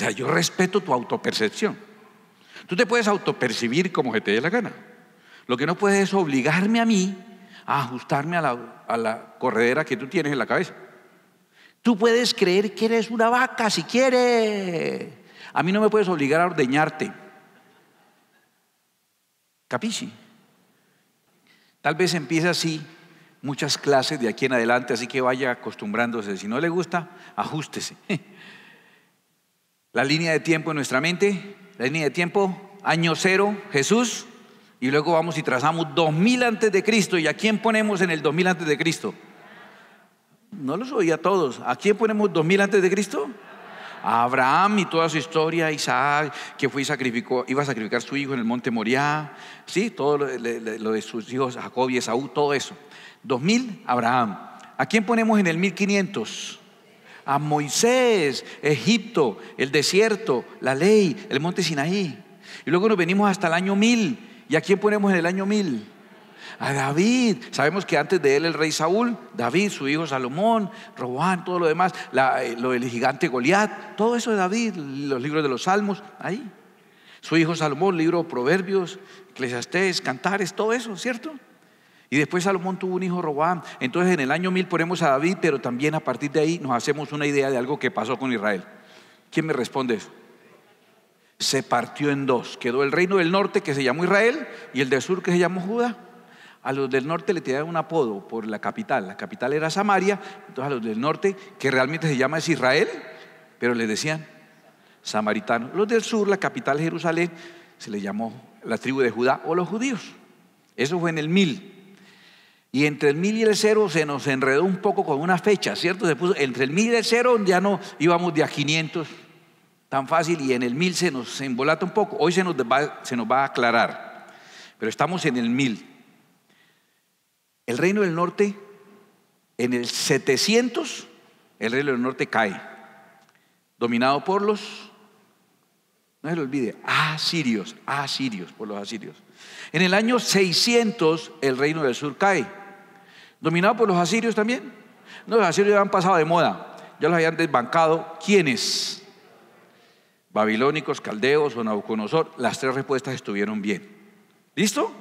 O sea, yo respeto tu autopercepción. Tú te puedes autopercibir como que te dé la gana. Lo que no puedes es obligarme a mí a ajustarme a la, a la corredera que tú tienes en la cabeza. Tú puedes creer que eres una vaca si quieres. A mí no me puedes obligar a ordeñarte. Capisci. Tal vez empiece así muchas clases de aquí en adelante, así que vaya acostumbrándose. Si no le gusta, ajústese. La línea de tiempo en nuestra mente, la línea de tiempo, año cero, Jesús, y luego vamos y trazamos 2000 antes de Cristo. ¿Y a quién ponemos en el 2000 antes de Cristo? No los a todos. ¿A quién ponemos 2000 antes de Cristo? A Abraham y toda su historia, Isaac, que fue y sacrificó, iba a sacrificar su hijo en el monte Moriah, sí, todo lo, lo de sus hijos Jacob y Esaú, todo eso. 2000, Abraham. ¿A quién ponemos en el 1500? a Moisés, Egipto, el desierto, la ley, el monte Sinaí. Y luego nos venimos hasta el año 1000. ¿Y a quién ponemos en el año 1000? A David. Sabemos que antes de él el rey Saúl, David, su hijo Salomón, Robán, todo lo demás, eh, lo del gigante Goliat, todo eso de David, los libros de los Salmos, ahí. Su hijo Salomón, libro de Proverbios, Eclesiastés, Cantares, todo eso, ¿cierto? Y después Salomón tuvo un hijo Robán Entonces en el año 1000 ponemos a David, pero también a partir de ahí nos hacemos una idea de algo que pasó con Israel. ¿Quién me responde eso? Se partió en dos. Quedó el reino del norte que se llamó Israel y el del sur que se llamó Judá. A los del norte le tiraron un apodo por la capital. La capital era Samaria. Entonces a los del norte, que realmente se llama es Israel, pero le decían samaritanos. Los del sur, la capital Jerusalén, se le llamó la tribu de Judá o los judíos. Eso fue en el 1000. Y entre el mil y el cero se nos enredó un poco con una fecha, ¿cierto? Se puso entre el mil y el cero ya no íbamos de a 500 tan fácil y en el mil se nos embolata un poco. Hoy se nos va, se nos va a aclarar, pero estamos en el mil. El reino del norte, en el 700, el reino del norte cae, dominado por los, no se lo olvide, asirios, asirios, por los asirios. En el año 600 el reino del sur cae ¿Dominado por los asirios también? No, los asirios ya han pasado de moda, ya los habían desbancado. ¿Quiénes? Babilónicos, caldeos o Nabucodonosor. Las tres respuestas estuvieron bien. ¿Listo?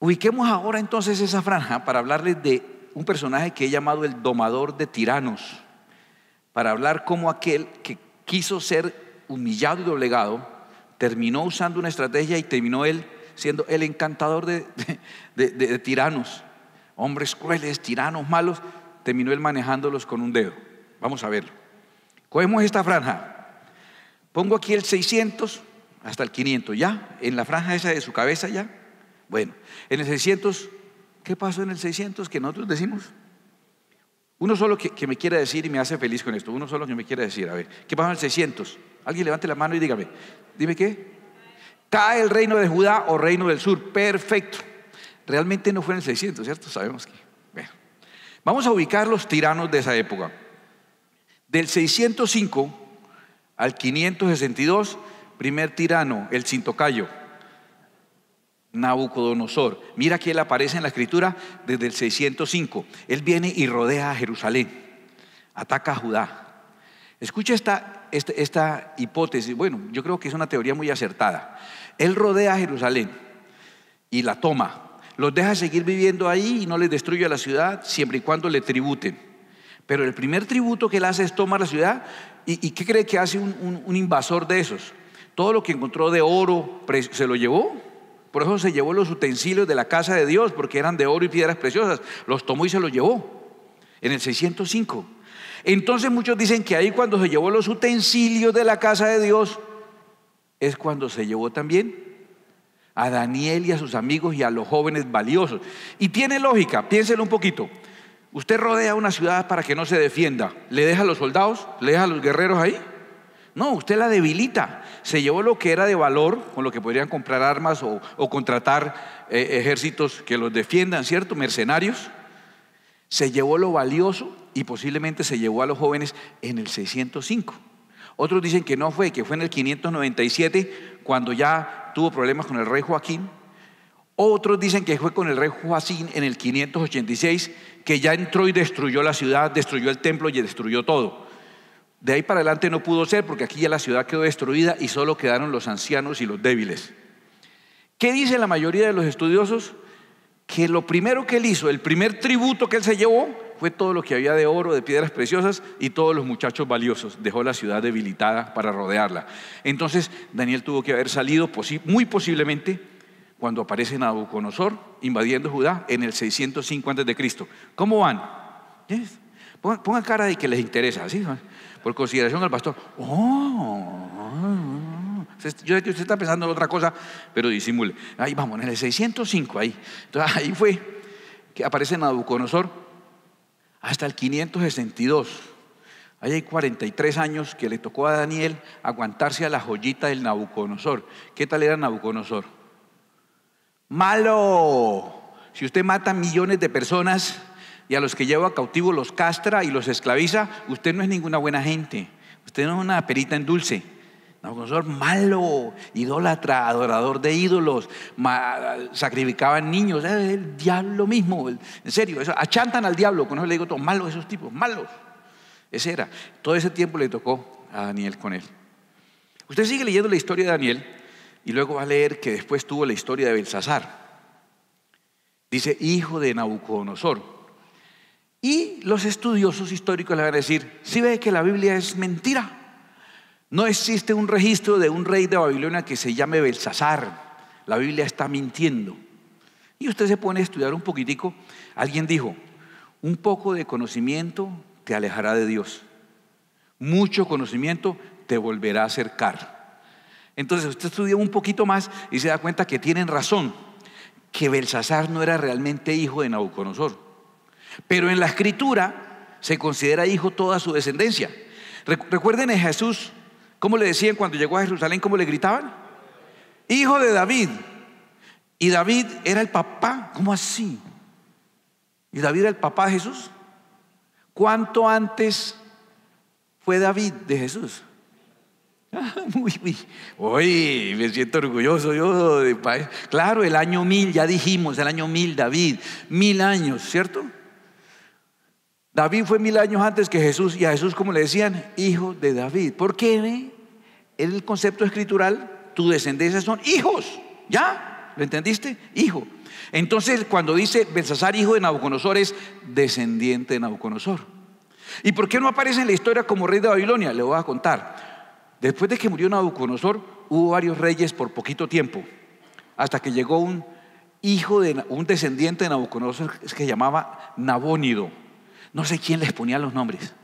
Ubiquemos ahora entonces esa franja para hablarles de un personaje que he llamado el domador de tiranos, para hablar cómo aquel que quiso ser humillado y doblegado terminó usando una estrategia y terminó él siendo el encantador de tiranos hombres crueles, tiranos, malos, terminó él manejándolos con un dedo. Vamos a verlo. Cogemos esta franja. Pongo aquí el 600 hasta el 500, ¿ya? En la franja esa de su cabeza, ¿ya? Bueno, en el 600, ¿qué pasó en el 600 que nosotros decimos? Uno solo que, me quiera decir y me hace feliz con esto. Uno solo que me quiera decir. A ver, ¿qué pasó en el 600? Alguien levante la mano y dígame. Dime qué. Cae el reino de Judá o reino del sur. Perfecto. Realmente no fue en el 600, ¿cierto? Sabemos que. vamos a ubicar los tiranos de esa época. Del 605 al 562, primer tirano, el cintocayo Nabucodonosor. Mira que él aparece en la escritura desde el 605. Él viene y rodea a Jerusalén, ataca a Judá. Escucha este, esta hipótesis, bueno, yo creo que es una teoría muy acertada. Él rodea a Jerusalén y la toma, los deja seguir viviendo ahí y no les destruye a la ciudad siempre y cuando le tributen. Pero el primer tributo que él hace es tomar la ciudad. ¿Y, qué cree que hace un, un, invasor de esos? Todo lo que encontró de oro se lo llevó. Por eso se llevó los utensilios de la casa de Dios, porque eran de oro y piedras preciosas. Los tomó y se los llevó. En el 605. Entonces muchos dicen que ahí cuando se llevó los utensilios de la casa de Dios es cuando se llevó también a Daniel y a sus amigos y a los jóvenes valiosos. Y tiene lógica, piénselo un poquito. Usted rodea una ciudad para que no se defienda. ¿Le deja a los soldados? ¿Le deja a los guerreros ahí? No, usted la debilita. Se llevó lo que era de valor, con lo que podrían comprar armas o, contratar eh, ejércitos que los defiendan, ¿cierto? Mercenarios. Se llevó lo valioso y posiblemente se llevó a los jóvenes en el 605. Otros dicen que no fue, que fue en el 597, cuando ya tuvo problemas con el rey Joaquín. Otros dicen que fue con el rey Joaquín en el 586, que ya entró y destruyó la ciudad, destruyó el templo y destruyó todo. De ahí para adelante no pudo ser porque aquí ya la ciudad quedó destruida y solo quedaron los ancianos y los débiles. ¿Qué dice la mayoría de los estudiosos? Que lo primero que él hizo, el primer tributo que él se llevó, fue todo lo que había de oro, de piedras preciosas y todos los muchachos valiosos. Dejó la ciudad debilitada para rodearla. Entonces Daniel tuvo que haber salido muy posiblemente cuando aparece Nabucodonosor invadiendo Judá en el 605 Cristo ¿Cómo van? Pongan, ponga cara de que les interesa, Por consideración al pastor. Oh, yo sé que usted está pensando en otra cosa, pero disimule. Ahí vamos, en el 605, ahí. Entonces ahí fue que aparece Nabucodonosor hasta el 562. Ahí hay 43 años que le tocó a Daniel aguantarse a la joyita del Nabucodonosor. ¿Qué tal era Nabucodonosor? Malo. Si usted mata millones de personas y a los que lleva cautivo los castra y los esclaviza, usted no es ninguna buena gente. Usted no es una perita en dulce. Nabucodonosor malo, idólatra, adorador de ídolos, sacrificaban niños, es eh, el diablo mismo, en serio, eso, achantan al diablo, con eso le digo todo, malos esos tipos, malos. Ese era. Todo ese tiempo le tocó a Daniel con él. Usted sigue leyendo la historia de Daniel y luego va a leer que después tuvo la historia de Belsasar. Dice, hijo de Nabucodonosor. Y los estudiosos históricos le van a decir, si ¿Sí ve que la Biblia es mentira. No existe un registro de un rey de Babilonia que se llame Belsasar. La Biblia está mintiendo. Y usted se pone a estudiar un poquitico. Alguien dijo, un poco de conocimiento te alejará de Dios. Mucho conocimiento te volverá a acercar. Entonces usted estudia un poquito más y se da cuenta que tienen razón, que Belsasar no era realmente hijo de Nabucodonosor. Pero en la escritura se considera hijo toda su descendencia. Recuerden a Jesús ¿Cómo le decían cuando llegó a Jerusalén? ¿Cómo le gritaban? Hijo de David. Y David era el papá. ¿Cómo así? ¿Y David era el papá de Jesús? ¿Cuánto antes fue David de Jesús? Ah, Uy, me siento orgulloso yo Claro, el año mil, ya dijimos, el año mil, David, mil años, ¿cierto? David fue mil años antes que Jesús y a Jesús, como le decían, hijo de David. ¿Por qué? en el concepto escritural, tu descendencia son hijos. ¿Ya? ¿Lo entendiste? Hijo. Entonces, cuando dice Belsasar, hijo de Nabucodonosor, es descendiente de Nabucodonosor. ¿Y por qué no aparece en la historia como rey de Babilonia? Le voy a contar. Después de que murió Nabucodonosor, hubo varios reyes por poquito tiempo, hasta que llegó un hijo de un descendiente de Nabucodonosor que se llamaba Nabónido. No sé quién les ponía los nombres.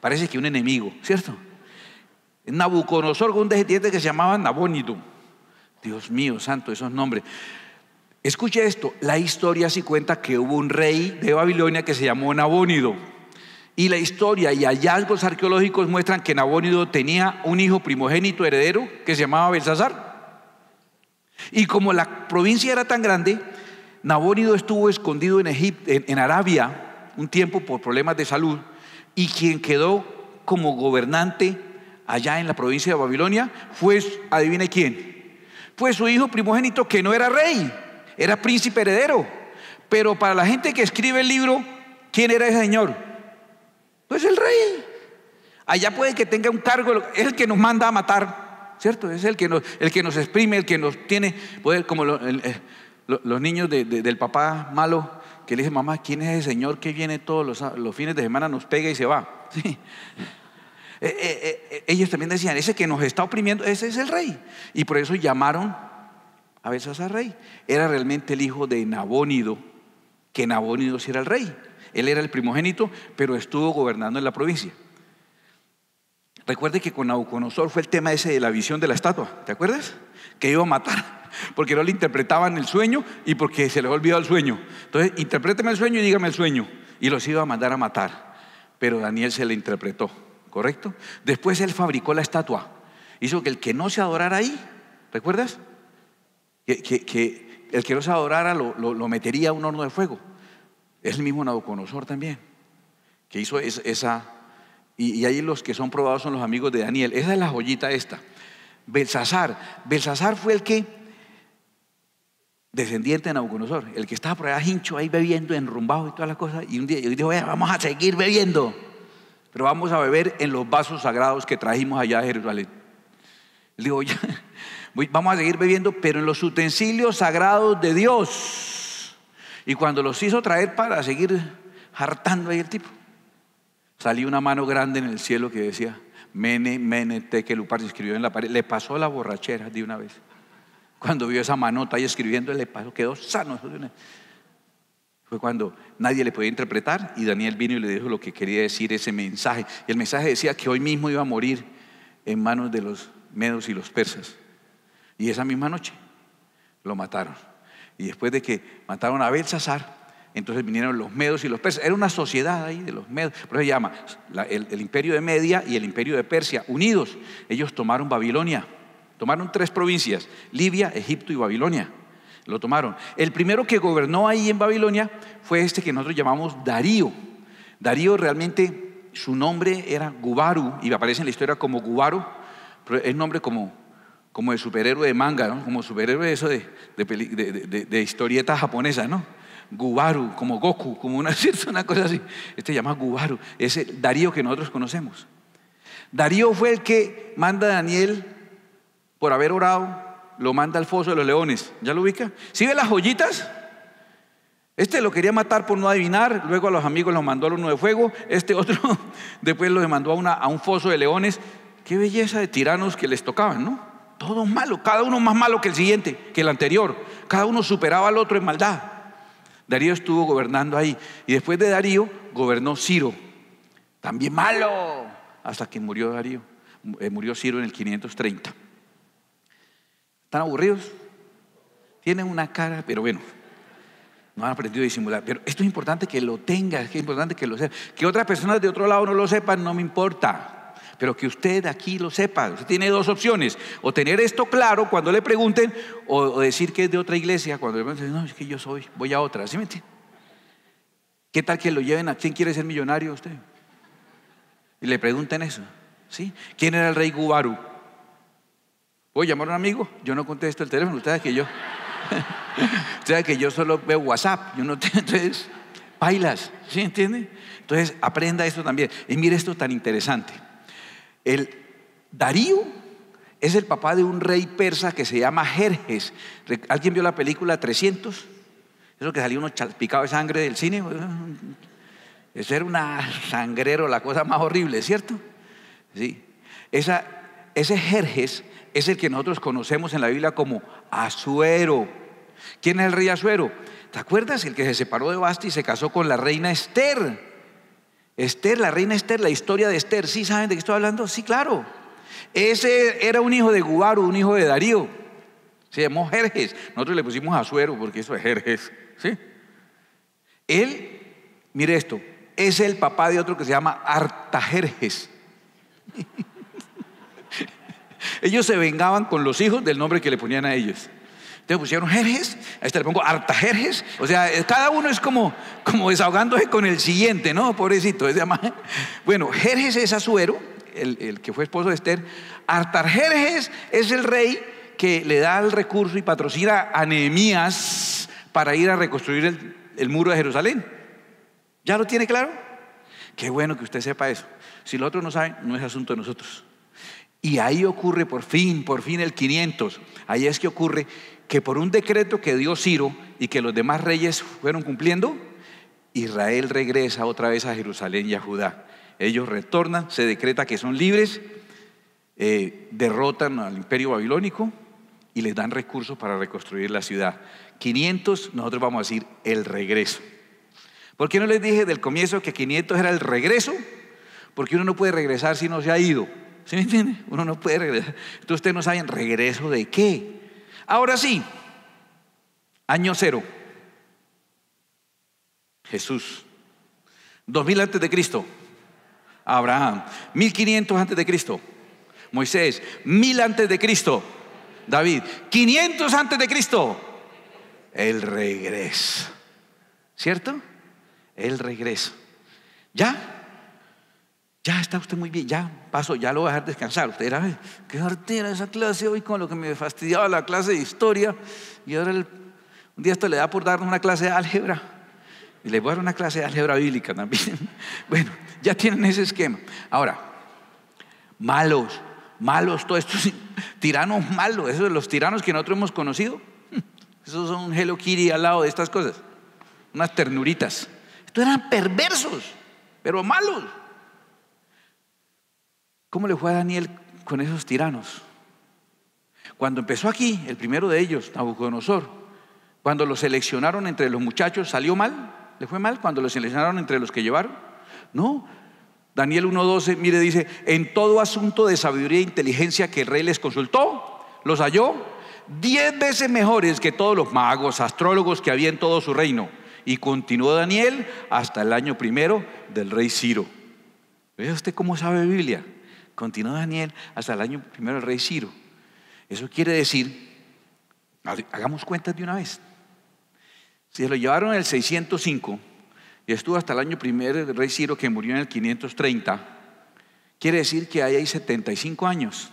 Parece que un enemigo, ¿cierto? Nabucodonosor un dejetiente que se llamaba Nabónido. Dios mío, santo, esos nombres. Escuche esto, la historia sí cuenta que hubo un rey de Babilonia que se llamó Nabónido. Y la historia y hallazgos arqueológicos muestran que Nabónido tenía un hijo primogénito heredero que se llamaba Belsasar. Y como la provincia era tan grande, Nabónido estuvo escondido en, Egipto, en Arabia un tiempo por problemas de salud y quien quedó como gobernante allá en la provincia de Babilonia, fue, pues, adivine quién, fue pues su hijo primogénito que no era rey, era príncipe heredero. Pero para la gente que escribe el libro, ¿quién era ese señor? Pues es el rey. Allá puede que tenga un cargo, es el que nos manda a matar, ¿cierto? Es el que nos, el que nos exprime, el que nos tiene poder, como eh, los niños del papá malo que le dice, mamá, ¿quién es ese señor que viene todos los, los fines de semana, nos pega y se va? Sí. Eh, eh, eh, ellos también decían, ese que nos está oprimiendo, ese es el rey. Y por eso llamaron a veces al rey. Era realmente el hijo de Nabónido, que Nabónido sí era el rey. Él era el primogénito, pero estuvo gobernando en la provincia. Recuerde que con Nauconosor fue el tema ese de la visión de la estatua, ¿te acuerdas? Que iba a matar, porque no le interpretaban el sueño y porque se les olvidado el sueño. Entonces, interpréteme el sueño y dígame el sueño. Y los iba a mandar a matar, pero Daniel se le interpretó. ¿correcto? Después él fabricó la estatua. Hizo que el que no se adorara ahí, ¿recuerdas? Que, el que no se adorara lo, metería a un horno de fuego. Es el mismo Nabucodonosor también, que hizo esa... Y, ahí los que son probados son los amigos de Daniel. Esa es la joyita esta. Belsasar. Belsasar fue el que, descendiente de Nabucodonosor, el que estaba por allá hincho ahí bebiendo, enrumbado y todas las cosas, y un día dijo, vamos a seguir bebiendo pero vamos a beber en los vasos sagrados que trajimos allá de Jerusalén. Le digo, vamos a seguir bebiendo, pero en los utensilios sagrados de Dios. Y cuando los hizo traer para seguir hartando ahí el tipo, salió una mano grande en el cielo que decía, Mene, Mene, lupar, se escribió en la pared, le pasó la borrachera de una vez. Cuando vio esa manota ahí escribiendo, le pasó, quedó sano. Fue cuando nadie le podía interpretar y Daniel vino y le dijo lo que quería decir ese mensaje. Y el mensaje decía que hoy mismo iba a morir en manos de los medos y los persas. Y esa misma noche lo mataron. Y después de que mataron a Belsasar, entonces vinieron los medos y los persas. Era una sociedad ahí de los medos. Por eso se llama el, imperio de Media y el imperio de Persia, unidos. Ellos tomaron Babilonia. Tomaron tres provincias, Libia, Egipto y Babilonia. Lo tomaron. El primero que gobernó ahí en Babilonia fue este que nosotros llamamos Darío. Darío realmente, su nombre era Gubaru, y aparece en la historia como Gubaru, pero es nombre como, como de superhéroe de manga, ¿no? como superhéroe de, de, de, historieta japonesa, ¿no? Gubaru, como Goku, como una, una cosa así. Este se llama Gubaru, Ese Darío que nosotros conocemos. Darío fue el que manda a Daniel por haber orado lo manda al foso de los leones. ¿Ya lo ubica? ¿Sí ve las joyitas? Este lo quería matar por no adivinar, luego a los amigos lo mandó al uno de fuego, este otro después lo mandó a, un foso de leones. Qué belleza de tiranos que les tocaban, ¿no? Todos malos, cada uno más malo que el siguiente, que el anterior. Cada uno superaba al otro en maldad. Darío estuvo gobernando ahí. Y después de Darío gobernó Ciro, también malo, hasta que murió Darío. Eh, murió Ciro en el 530. ¿Están aburridos? Tienen una cara, pero bueno, no han aprendido a disimular. Pero esto es importante que lo tenga. que es importante que lo sepa. Que otras personas de otro lado no lo sepan, no me importa. Pero que usted aquí lo sepa. Usted tiene dos opciones. O tener esto claro cuando le pregunten, o, decir que es de otra iglesia cuando le pregunten, no, es que yo soy, voy a otra. ¿Sí me entiende? ¿Qué tal que lo lleven a quién quiere ser millonario usted? Y le pregunten eso. ¿Sí? ¿Quién era el rey Gubaru? voy a llamar a un amigo? Yo no contesto el teléfono, usted sabe que yo. usted que yo solo veo WhatsApp, yo no entonces, bailas, ¿sí entiende? Entonces, aprenda esto también. Y mire esto tan interesante. El Darío es el papá de un rey persa que se llama Jerjes. ¿Alguien vio la película 300? Eso que salió uno picado de sangre del cine. Eso era una sangrero, la cosa más horrible, ¿cierto? Sí. Esa, ese Jerjes es el que nosotros conocemos en la Biblia como Azuero. ¿Quién es el rey Azuero? ¿Te acuerdas? El que se separó de Basti y se casó con la reina Esther. Esther, la reina Esther, la historia de Esther. ¿Sí saben de qué estoy hablando? Sí, claro. Ese era un hijo de Gubaru, un hijo de Darío. Se llamó Jerjes. Nosotros le pusimos Azuero porque eso es Jerjes. ¿Sí? Él, mire esto, es el papá de otro que se llama Artajerjes. Ellos se vengaban con los hijos del nombre que le ponían a ellos. Entonces pusieron Jerjes, a este le pongo Artajerjes. O sea, eh, cada uno es como, desahogándose con el siguiente, ¿no? Pobrecito. Ese bueno, Jerjes es Azuero, el, que fue esposo de Esther. Artajerjes es el rey que le da el recurso y patrocina a Nehemías para ir a reconstruir el, el muro de Jerusalén. ¿Ya lo tiene claro? Qué bueno que usted sepa eso. Si los otros no saben, no es asunto de nosotros. Y ahí ocurre por fin, por fin el 500. Ahí es que ocurre que por un decreto que dio Ciro y que los demás reyes fueron cumpliendo, Israel regresa otra vez a Jerusalén y a Judá. Ellos retornan, se decreta que son libres, eh, derrotan al imperio babilónico y les dan recursos para reconstruir la ciudad. 500, nosotros vamos a decir el regreso. ¿Por qué no les dije del comienzo que 500 era el regreso? Porque uno no puede regresar si no se ha ido. ¿Sí me entiende? Uno no puede regresar. ustedes no saben regreso de qué. Ahora sí, año cero. Jesús. 2000 antes de Cristo. Abraham. 1500 antes de Cristo. Moisés. 1000 antes de Cristo. David. 500 antes de Cristo. El regreso. ¿Cierto? El regreso. ¿Ya? Ya está usted muy bien, ya paso, ya lo va a dejar descansar. Usted era, qué artera esa clase hoy con lo que me fastidiaba la clase de historia. Y ahora un día esto le da por darnos una clase de álgebra. Y le voy a dar una clase de álgebra bíblica también. bueno, ya tienen ese esquema. Ahora, malos, malos, todos estos tiranos malos, esos de los tiranos que nosotros hemos conocido, esos son un Hello Kitty al lado de estas cosas, unas ternuritas. Estos eran perversos, pero malos. ¿Cómo le fue a Daniel con esos tiranos? Cuando empezó aquí, el primero de ellos, Nabucodonosor, cuando los seleccionaron entre los muchachos, ¿salió mal? ¿Le fue mal cuando lo seleccionaron entre los que llevaron? No. Daniel 1.12, mire, dice, en todo asunto de sabiduría e inteligencia que el rey les consultó, los halló diez veces mejores que todos los magos, astrólogos que había en todo su reino. Y continuó Daniel hasta el año primero del rey Ciro. ¿Ve usted cómo sabe Biblia? Continúa Daniel hasta el año primero del rey Ciro. Eso quiere decir, hagamos cuentas de una vez. Si se lo llevaron en el 605 y estuvo hasta el año primero del rey Ciro que murió en el 530, quiere decir que ahí hay 75 años.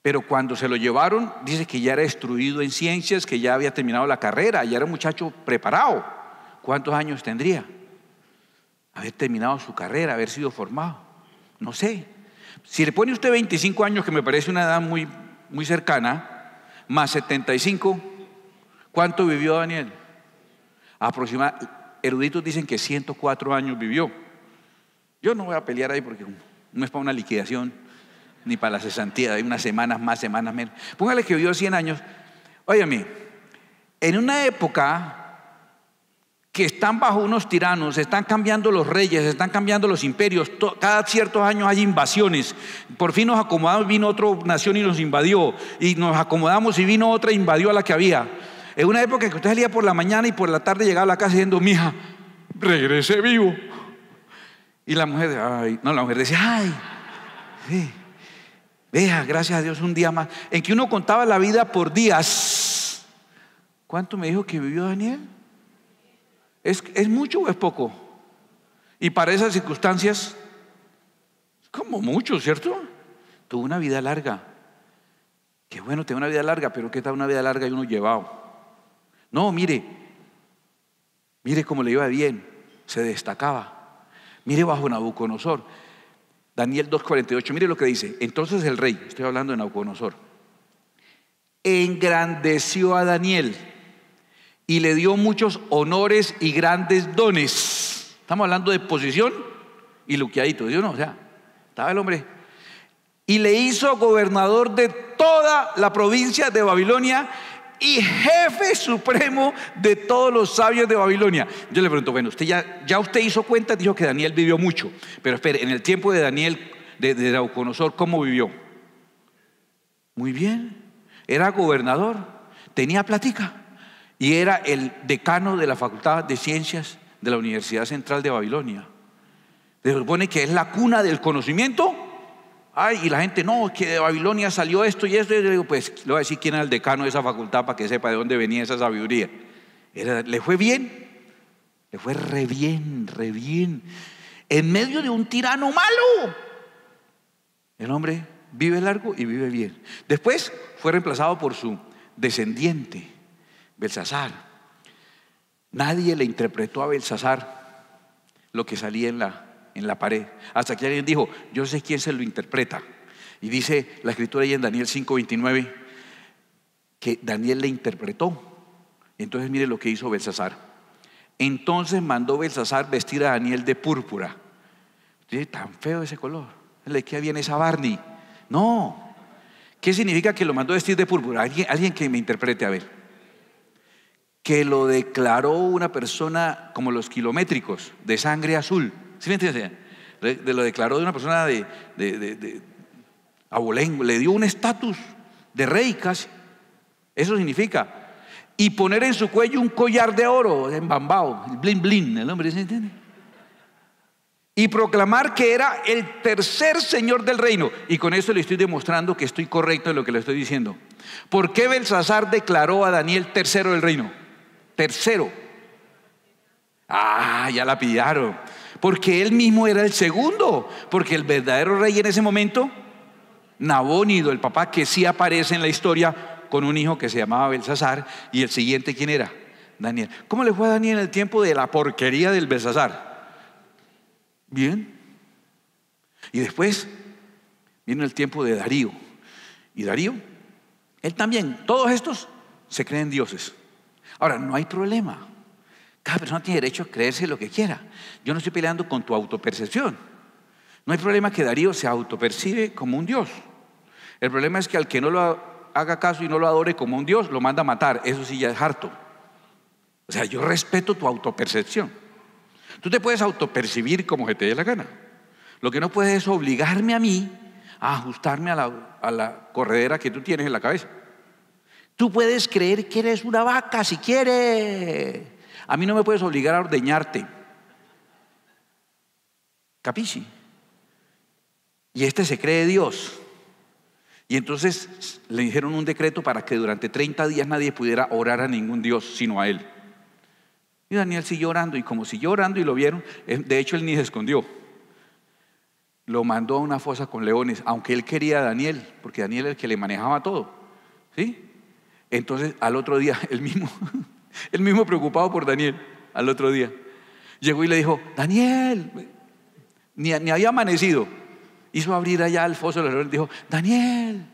Pero cuando se lo llevaron, dice que ya era instruido en ciencias, que ya había terminado la carrera, ya era un muchacho preparado. ¿Cuántos años tendría? Haber terminado su carrera, haber sido formado. No sé. Si le pone usted 25 años, que me parece una edad muy, muy cercana, más 75, ¿cuánto vivió Daniel? Aproximadamente, eruditos dicen que 104 años vivió. Yo no voy a pelear ahí porque no es para una liquidación ni para la cesantía, hay unas semanas más, semanas menos. Póngale que vivió 100 años. mí, en una época que están bajo unos tiranos, están cambiando los reyes, están cambiando los imperios, cada ciertos años hay invasiones. Por fin nos acomodamos, vino otra nación y nos invadió, y nos acomodamos y vino otra e invadió a la que había. En una época que usted salía por la mañana y por la tarde llegaba a la casa diciendo, mija, regresé vivo. Y la mujer, ay, no, la mujer decía, ay, sí, vea, gracias a Dios un día más, en que uno contaba la vida por días. ¿Cuánto me dijo que vivió Daniel? ¿Es, mucho o es poco? Y para esas circunstancias, como mucho, ¿cierto? Tuvo una vida larga. Qué bueno tener una vida larga, pero ¿qué tal una vida larga y uno llevado? No, mire, mire cómo le iba bien, se destacaba. Mire bajo Nabucodonosor. Daniel 2.48, mire lo que dice. Entonces el rey, estoy hablando de Nabucodonosor, engrandeció a Daniel y le dio muchos honores y grandes dones. Estamos hablando de posición y luqueadito, Dios no, o sea, estaba el hombre. Y le hizo gobernador de toda la provincia de Babilonia y jefe supremo de todos los sabios de Babilonia. Yo le pregunto, bueno, usted ya, ya usted hizo cuenta, dijo que Daniel vivió mucho, pero espere, en el tiempo de Daniel, de, de ¿cómo vivió? Muy bien, era gobernador, tenía platica y era el decano de la Facultad de Ciencias de la Universidad Central de Babilonia. Se supone que es la cuna del conocimiento. Ay, y la gente, no, que de Babilonia salió esto y esto. Y yo digo, pues le voy a decir quién era el decano de esa facultad para que sepa de dónde venía esa sabiduría. le fue bien, le fue re bien, re bien. En medio de un tirano malo. El hombre vive largo y vive bien. Después fue reemplazado por su descendiente Belsasar. Nadie le interpretó a Belsasar lo que salía en la, en la pared. Hasta que alguien dijo, yo sé quién se lo interpreta. Y dice la escritura ahí en Daniel 5:29 que Daniel le interpretó. Entonces mire lo que hizo Belsasar. Entonces mandó Belsasar vestir a Daniel de púrpura. tan feo ese color. Le queda bien esa Barney. No. ¿Qué significa que lo mandó vestir de púrpura? alguien que me interprete, a ver que lo declaró una persona como los kilométricos, de sangre azul. ¿Sí me entienden, De, lo declaró de una persona de, de, abolengo, le dio un estatus de rey casi. Eso significa. Y poner en su cuello un collar de oro, embambado, blin blin, el hombre, ¿se entiende? Y proclamar que era el tercer señor del reino. Y con eso le estoy demostrando que estoy correcto en lo que le estoy diciendo. ¿Por qué Belsasar declaró a Daniel tercero del reino? tercero. Ah, ya la pillaron. Porque él mismo era el segundo, porque el verdadero rey en ese momento, Nabónido, el papá que sí aparece en la historia con un hijo que se llamaba Belsasar, y el siguiente, ¿quién era? Daniel. ¿Cómo le fue a Daniel en el tiempo de la porquería del Belsasar? Bien. Y después vino el tiempo de Darío. Y Darío, él también, todos estos se creen dioses. Ahora, no hay problema. Cada persona tiene derecho a creerse lo que quiera. Yo no estoy peleando con tu autopercepción. No hay problema que Darío se autopercibe como un Dios. El problema es que al que no lo haga caso y no lo adore como un Dios, lo manda a matar. Eso sí ya es harto. O sea, yo respeto tu autopercepción. Tú te puedes autopercibir como que te dé la gana. Lo que no puedes es obligarme a mí a ajustarme a la, a la corredera que tú tienes en la cabeza. Tú puedes creer que eres una vaca si quieres. A mí no me puedes obligar a ordeñarte. Capisci. Y este se cree Dios. Y entonces le dijeron un decreto para que durante 30 días nadie pudiera orar a ningún Dios sino a él. Y Daniel siguió orando y como siguió orando y lo vieron, eh, de hecho él ni se escondió. Lo mandó a una fosa con leones, aunque él quería a Daniel, porque Daniel era el que le manejaba todo. ¿Sí? Entonces, al otro día, el mismo, el mismo preocupado por Daniel, al otro día, llegó y le dijo, Daniel, ni, había amanecido. Hizo abrir allá el foso de los leones, dijo, Daniel,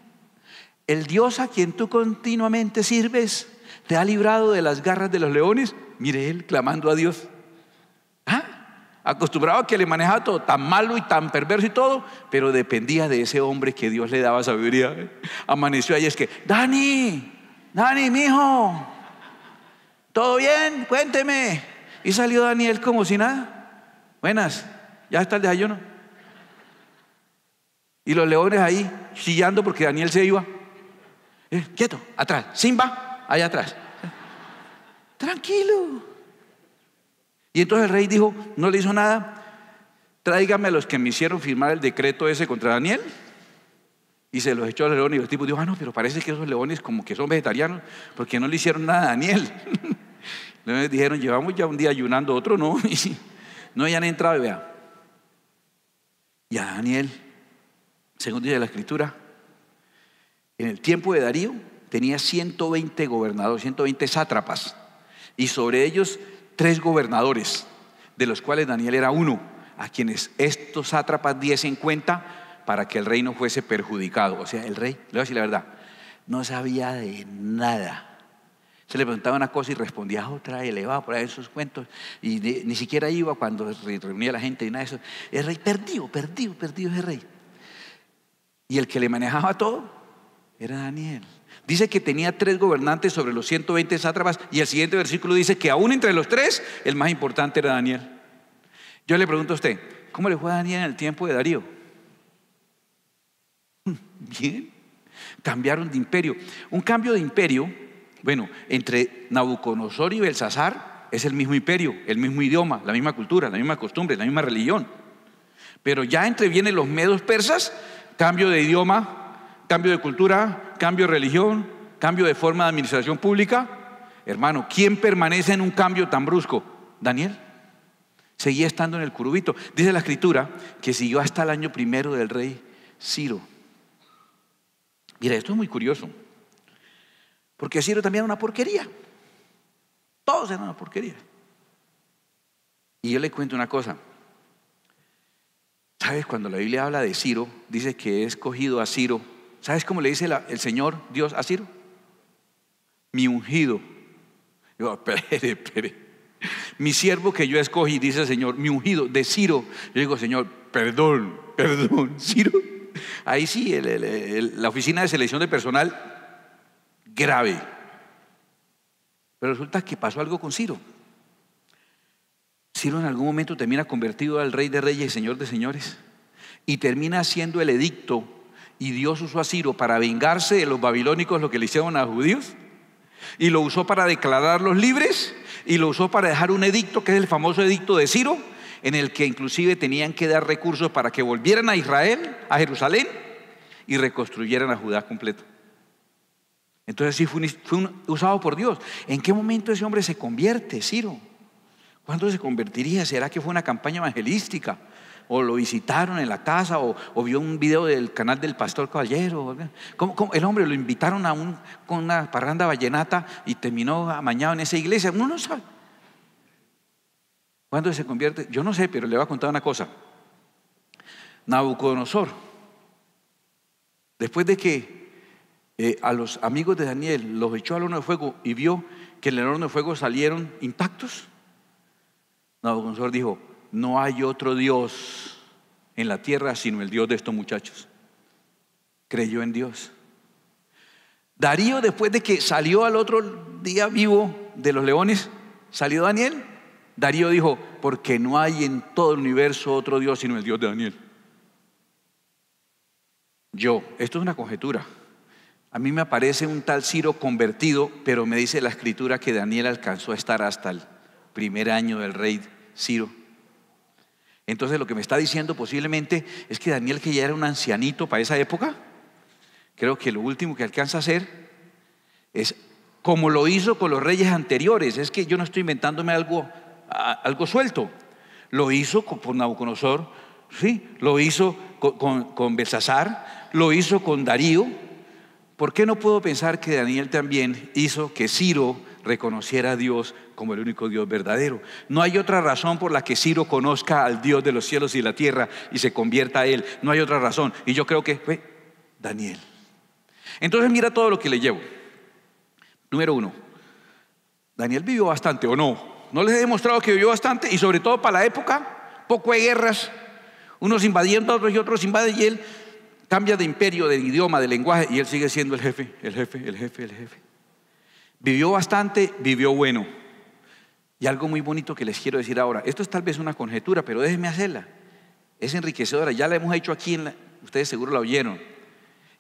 el Dios a quien tú continuamente sirves, te ha librado de las garras de los leones. Mire él clamando a Dios. Ah, acostumbrado a que le manejaba todo tan malo y tan perverso y todo, pero dependía de ese hombre que Dios le daba sabiduría. Amaneció ahí es que, Dani, Dani, hijo, ¿todo bien? Cuénteme. Y salió Daniel como si nada. Buenas, ya está el desayuno. Y los leones ahí chillando porque Daniel se iba. Eh, quieto, atrás. Simba, allá atrás. Tranquilo. Y entonces el rey dijo, no le hizo nada, tráigame a los que me hicieron firmar el decreto ese contra Daniel. Y se los echó a los leones y el tipo dijo, ah, no, pero parece que esos leones como que son vegetarianos, porque no le hicieron nada a Daniel. le dijeron, llevamos ya un día ayunando, otro no. Y no, ya entrado vea. Y a Daniel, según dice la escritura, en el tiempo de Darío tenía 120 gobernadores, 120 sátrapas, y sobre ellos tres gobernadores, de los cuales Daniel era uno, a quienes estos sátrapas diesen cuenta para que el rey no fuese perjudicado. O sea, el rey, le voy a decir la verdad, no sabía de nada. Se le preguntaba una cosa y respondía a otra, iba por ahí esos cuentos, y ni, siquiera iba cuando reunía la gente y nada de eso. El rey perdido, perdido, perdido ese rey. Y el que le manejaba todo era Daniel. Dice que tenía tres gobernantes sobre los 120 sátrapas y el siguiente versículo dice que aún entre los tres el más importante era Daniel. Yo le pregunto a usted, ¿cómo le fue a Daniel en el tiempo de Darío? Bien, cambiaron de imperio. Un cambio de imperio, bueno, entre Nabucodonosor y Belsasar es el mismo imperio, el mismo idioma, la misma cultura, la misma costumbre, la misma religión. Pero ya entrevienen los medos persas, cambio de idioma, cambio de cultura, cambio de religión, cambio de forma de administración pública. Hermano, ¿quién permanece en un cambio tan brusco? Daniel. Seguía estando en el curubito. Dice la escritura que siguió hasta el año primero del rey Ciro. Mira, esto es muy curioso, porque Ciro también era una porquería. Todos eran una porquería. Y yo le cuento una cosa. ¿Sabes? Cuando la Biblia habla de Ciro, dice que he escogido a Ciro. ¿Sabes cómo le dice el Señor Dios a Ciro? Mi ungido. Yo, espere, espere. Mi siervo que yo escogí, dice el Señor, mi ungido de Ciro. Yo digo, Señor, perdón, perdón, Ciro Ahí sí, la oficina de selección de personal, grave. Pero resulta que pasó algo con Ciro. Ciro en algún momento termina convertido al rey de reyes y señor de señores. Y termina haciendo el edicto. Y Dios usó a Ciro para vengarse de los babilónicos lo que le hicieron a los judíos. Y lo usó para declararlos libres. Y lo usó para dejar un edicto que es el famoso edicto de Ciro en el que inclusive tenían que dar recursos para que volvieran a Israel, a Jerusalén, y reconstruyeran a Judá completo. Entonces sí fue, usado por Dios. ¿En qué momento ese hombre se convierte, Ciro? ¿Cuándo se convertiría? ¿Será que fue una campaña evangelística? ¿O lo visitaron en la casa? ¿O, vio un video del canal del pastor Caballero? ¿Cómo, El hombre lo invitaron a un, con una parranda vallenata y terminó amañado en esa iglesia. Uno no sabe. ¿Cuándo se convierte? Yo no sé, pero le voy a contar una cosa. Nabucodonosor, después de que eh, a los amigos de Daniel los echó al horno de fuego y vio que en el horno de fuego salieron intactos, Nabucodonosor dijo, no hay otro Dios en la tierra sino el Dios de estos muchachos. Creyó en Dios. Darío, después de que salió al otro día vivo de los leones, salió Daniel Darío dijo, porque no hay en todo el universo otro Dios sino el Dios de Daniel. Yo, esto es una conjetura. A mí me aparece un tal Ciro convertido, pero me dice la escritura que Daniel alcanzó a estar hasta el primer año del rey Ciro. Entonces lo que me está diciendo posiblemente es que Daniel, que ya era un ancianito para esa época, creo que lo último que alcanza a hacer es como lo hizo con los reyes anteriores. Es que yo no estoy inventándome algo algo suelto. Lo hizo con, Nabucodonosor, sí, lo hizo con, con, con lo hizo con Darío. ¿Por qué no puedo pensar que Daniel también hizo que Ciro reconociera a Dios como el único Dios verdadero. No hay otra razón por la que Ciro conozca al Dios de los cielos y la tierra y se convierta a Él. No hay otra razón. Y yo creo que fue Daniel. Entonces mira todo lo que le llevo. Número uno, Daniel vivió bastante o no. ¿No les he demostrado que vivió bastante? Y sobre todo para la época, poco de guerras, unos invadiendo a otros y otros invaden y él cambia de imperio, de idioma, de lenguaje y él sigue siendo el jefe, el jefe, el jefe, el jefe. Vivió bastante, vivió bueno. Y algo muy bonito que les quiero decir ahora, esto es tal vez una conjetura, pero déjenme hacerla. Es enriquecedora, ya la hemos hecho aquí, en la, ustedes seguro la oyeron.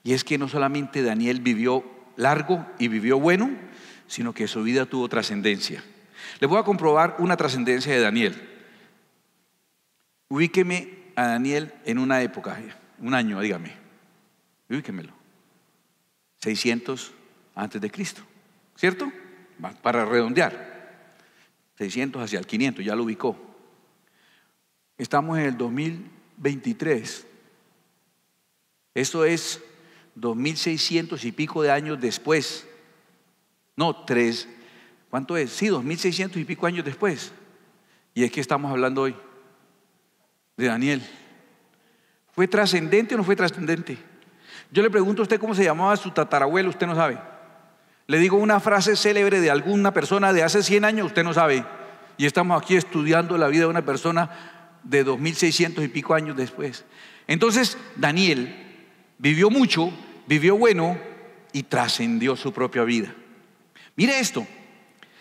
Y es que no solamente Daniel vivió largo y vivió bueno, sino que su vida tuvo trascendencia. Les voy a comprobar una trascendencia de Daniel. Ubíqueme a Daniel en una época, eh, un año, dígame. Ubíquemelo. 600 antes de Cristo, ¿cierto? Para redondear. 600 hacia el 500, ya lo ubicó. Estamos en el 2023. Esto es 2600 y pico de años después. No, tres ¿Cuánto es? Sí, 2600 y pico años después. Y es que estamos hablando hoy de Daniel. ¿Fue trascendente o no fue trascendente? Yo le pregunto a usted cómo se llamaba su tatarabuelo, usted no sabe. Le digo una frase célebre de alguna persona de hace 100 años, usted no sabe. Y estamos aquí estudiando la vida de una persona de 2600 y pico años después. Entonces, Daniel vivió mucho, vivió bueno y trascendió su propia vida. Mire esto,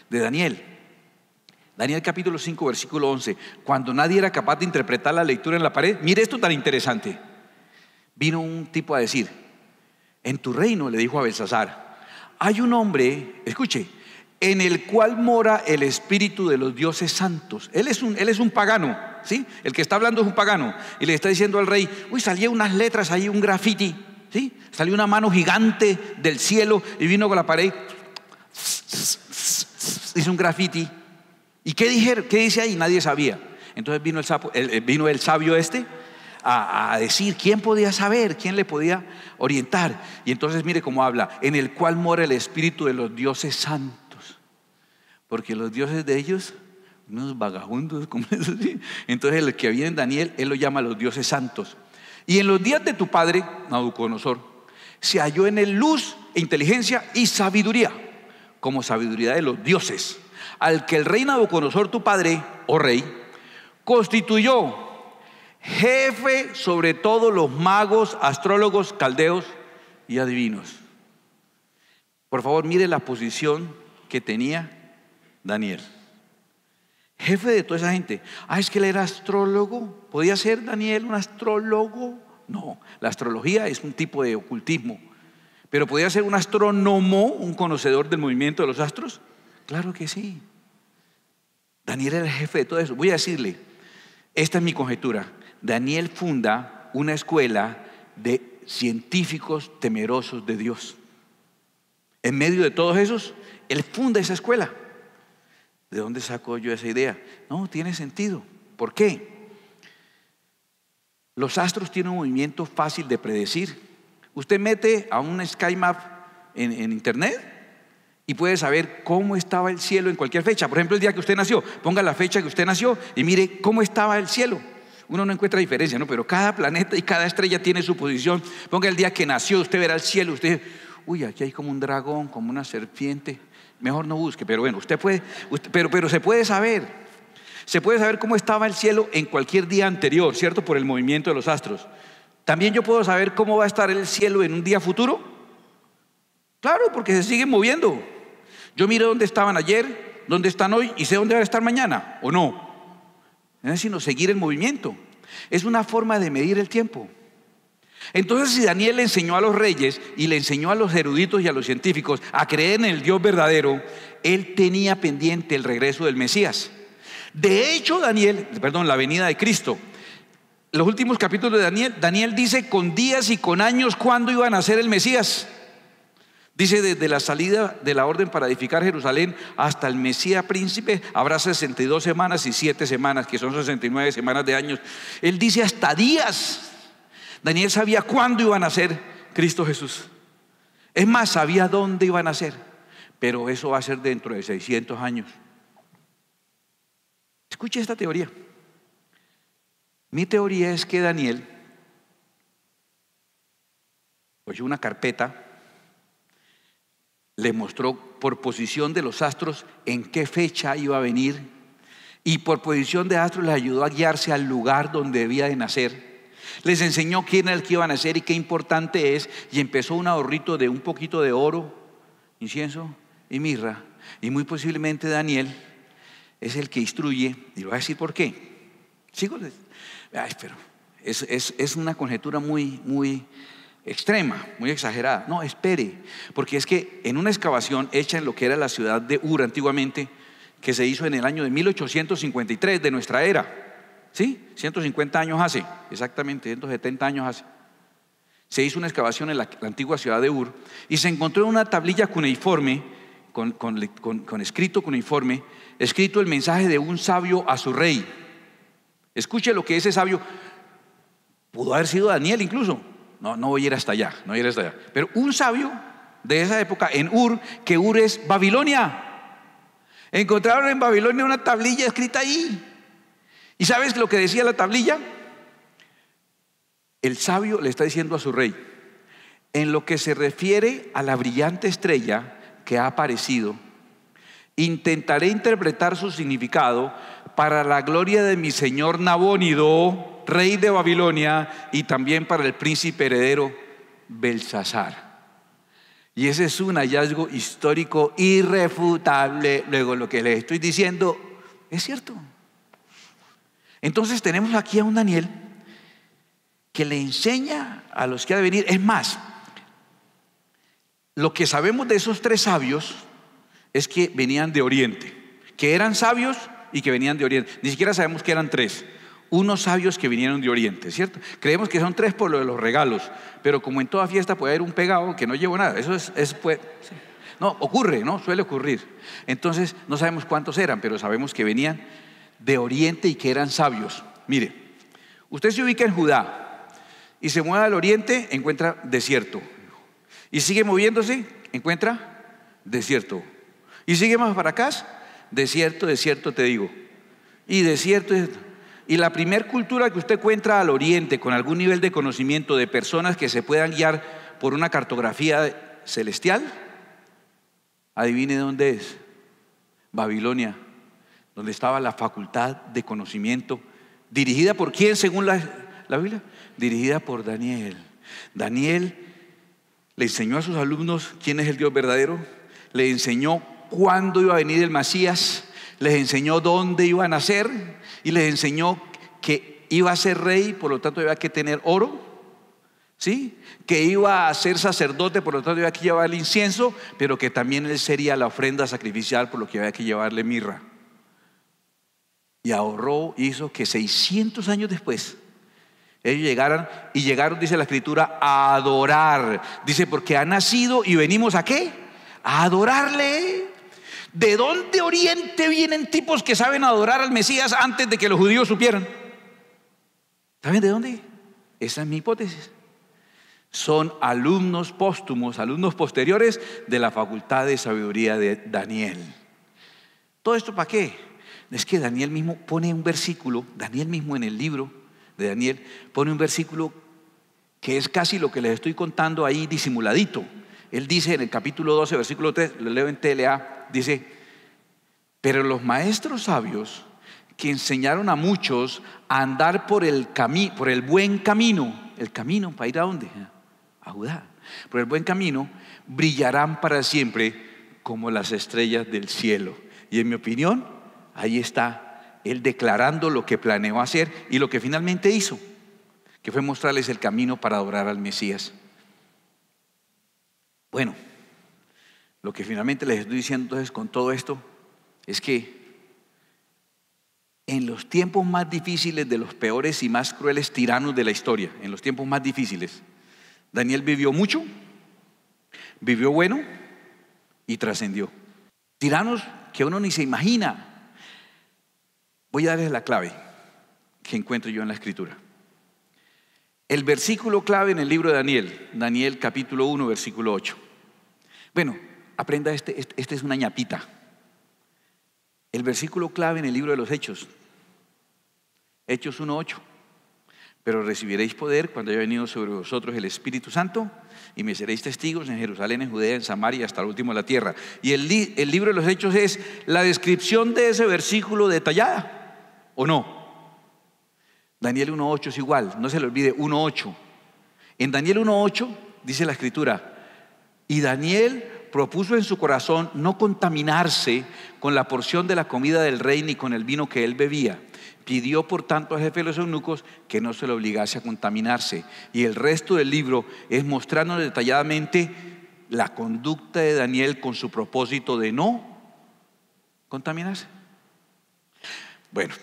de Daniel. Daniel capítulo 5, versículo 11. Cuando nadie era capaz de interpretar la lectura en la pared, mire esto tan interesante. Vino un tipo a decir, en tu reino, le dijo a Belsasar, hay un hombre, escuche, en el cual mora el espíritu de los dioses santos. Él es un, él es un pagano, ¿sí? El que está hablando es un pagano. Y le está diciendo al rey, uy, salía unas letras ahí, un graffiti, ¿sí? Salió una mano gigante del cielo y vino con la pared hizo un graffiti. ¿Y qué, dijeron, qué dice ahí? Nadie sabía. Entonces vino el, sapo, eh, vino el sabio este a, decir quién podía saber, quién le podía orientar. Y entonces mire cómo habla, en el cual mora el espíritu de los dioses santos. Porque los dioses de ellos, unos vagabundos, Entonces el que viene en Daniel, él lo llama los dioses santos. Y en los días de tu padre, Nabucodonosor, se halló en él luz, e inteligencia y sabiduría como sabiduría de los dioses, al que el rey Nabucodonosor, tu padre, O rey, constituyó jefe sobre todos los magos, astrólogos, caldeos y adivinos. Por favor, mire la posición que tenía Daniel. Jefe de toda esa gente. Ah, es que él era astrólogo. ¿Podía ser Daniel un astrólogo? No, la astrología es un tipo de ocultismo ¿Pero podía ser un astrónomo, un conocedor del movimiento de los astros? Claro que sí. Daniel era el jefe de todo eso. Voy a decirle, esta es mi conjetura. Daniel funda una escuela de científicos temerosos de Dios. En medio de todos esos, él funda esa escuela. ¿De dónde saco yo esa idea? No, tiene sentido. ¿Por qué? Los astros tienen un movimiento fácil de predecir Usted mete a un SkyMap en, en internet y puede saber cómo estaba el cielo en cualquier fecha. Por ejemplo, el día que usted nació, ponga la fecha que usted nació y mire cómo estaba el cielo. Uno no encuentra diferencia, ¿no? Pero cada planeta y cada estrella tiene su posición. Ponga el día que nació, usted verá el cielo, usted, uy, aquí hay como un dragón, como una serpiente. Mejor no busque, pero bueno, usted puede, pero, pero se puede saber. Se puede saber cómo estaba el cielo en cualquier día anterior, ¿cierto? Por el movimiento de los astros. ¿También yo puedo saber cómo va a estar el cielo en un día futuro? Claro, porque se siguen moviendo. Yo miro dónde estaban ayer, dónde están hoy y sé dónde van a estar mañana, ¿o no? es sino seguir el movimiento. Es una forma de medir el tiempo. Entonces, si Daniel le enseñó a los reyes y le enseñó a los eruditos y a los científicos a creer en el Dios verdadero, él tenía pendiente el regreso del Mesías. De hecho, Daniel, perdón, la venida de Cristo los últimos capítulos de Daniel, Daniel dice con días y con años cuándo iba a nacer el Mesías. Dice, desde la salida de la orden para edificar Jerusalén hasta el Mesías príncipe, habrá 62 semanas y 7 semanas, que son 69 semanas de años. Él dice hasta días. Daniel sabía cuándo iba a nacer Cristo Jesús. Es más, sabía dónde iba a nacer. Pero eso va a ser dentro de 600 años. Escuche esta teoría. Mi teoría es que Daniel oyó una carpeta, le mostró por posición de los astros en qué fecha iba a venir y por posición de astros Le ayudó a guiarse al lugar donde debía de nacer. Les enseñó quién era el que iba a nacer y qué importante es y empezó un ahorrito de un poquito de oro, incienso y mirra. Y muy posiblemente Daniel es el que instruye y lo va a decir por qué. Sigo es, una conjetura muy, muy extrema, muy exagerada. No, espere, porque es que en una excavación hecha en lo que era la ciudad de Ur antiguamente, que se hizo en el año de 1853 de nuestra era, ¿sí? 150 años hace, exactamente, 170 años hace. Se hizo una excavación en la, antigua ciudad de Ur y se encontró una tablilla cuneiforme, con escrito cuneiforme, escrito el mensaje de un sabio a su rey. Escuche lo que ese sabio pudo haber sido Daniel incluso. No, no voy hasta allá, no voy hasta allá. Pero un sabio de esa época en Ur, que Ur es Babilonia. Encontraron en Babilonia una tablilla escrita ahí. ¿Y sabes lo que decía la tablilla? El sabio le está diciendo a su rey, en lo que se refiere a la brillante estrella que ha aparecido, intentaré interpretar su significado para la gloria de mi señor Nabónido, rey de Babilonia, y también para el príncipe heredero Belsasar. Y ese es un hallazgo histórico irrefutable. Luego lo que le estoy diciendo es cierto. Entonces tenemos aquí a un Daniel que le enseña a los que ha de venir. Es más, lo que sabemos de esos tres sabios es que venían de Oriente, que eran sabios que venían de Oriente. Ni siquiera sabemos que eran tres. Unos sabios que vinieron de Oriente, ¿cierto? Creemos que son tres por lo de los regalos, pero como en toda fiesta puede haber un pegado que no llevo nada. Eso es, No, ocurre, ¿no? Suele ocurrir. Entonces, no sabemos cuántos eran, pero sabemos que venían de Oriente y que eran sabios. Mire, usted se ubica en Judá y se mueve al Oriente, encuentra desierto. Y sigue moviéndose, encuentra desierto. Y sigue más para acá, de cierto, de cierto te digo. Y de cierto, Y la primera cultura que usted encuentra al oriente con algún nivel de conocimiento de personas que se puedan guiar por una cartografía celestial, adivine dónde es. Babilonia, donde estaba la facultad de conocimiento, dirigida por quién según la, la Biblia? Dirigida por Daniel. Daniel le enseñó a sus alumnos quién es el Dios verdadero, le enseñó cuándo iba a venir el Masías? les enseñó dónde iba a nacer y les enseñó que iba a ser rey, por lo tanto iba a que tener oro, ¿sí? que iba a ser sacerdote, por lo tanto había que llevar el incienso, pero que también él sería la ofrenda sacrificial, por lo que había que llevarle mirra. Y ahorró, hizo que 600 años después ellos llegaran y llegaron, dice la escritura, a adorar. Dice, porque ha nacido y venimos a qué? A adorarle. ¿De dónde oriente vienen tipos que saben adorar al Mesías antes de que los judíos supieran? ¿Saben de dónde? Esa es mi hipótesis. Son alumnos póstumos, alumnos posteriores de la Facultad de Sabiduría de Daniel. ¿Todo esto para qué? Es que Daniel mismo pone un versículo, Daniel mismo en el libro de Daniel pone un versículo que es casi lo que les estoy contando ahí disimuladito. Él dice en el capítulo 12, versículo 3, lo leo en TLA, dice, pero los maestros sabios que enseñaron a muchos a andar por el, por el buen camino, el camino para ir a dónde? A Judá. Por el buen camino, brillarán para siempre como las estrellas del cielo. Y en mi opinión, ahí está él declarando lo que planeó hacer y lo que finalmente hizo, que fue mostrarles el camino para adorar al Mesías. Bueno, lo que finalmente les estoy diciendo entonces con todo esto es que en los tiempos más difíciles de los peores y más crueles tiranos de la historia, en los tiempos más difíciles, Daniel vivió mucho, vivió bueno y trascendió. Tiranos que uno ni se imagina. Voy a darles la clave que encuentro yo en la escritura. El versículo clave en el libro de Daniel, Daniel capítulo 1, versículo 8. Bueno, aprenda este, este, es una ñapita. El versículo clave en el libro de los Hechos, Hechos 1.8. Pero recibiréis poder cuando haya venido sobre vosotros el Espíritu Santo y me seréis testigos en Jerusalén, en Judea, en Samaria, hasta el último de la tierra. Y el, libro de los Hechos es la descripción de ese versículo detallada, ¿o no? Daniel 1.8 es igual, no se le olvide 1.8. En Daniel 1.8 dice la escritura, y Daniel propuso en su corazón no contaminarse con la porción de la comida del rey ni con el vino que él bebía. Pidió por tanto al jefe de los eunucos que no se le obligase a contaminarse. Y el resto del libro es mostrarnos detalladamente la conducta de Daniel con su propósito de no contaminarse. Bueno,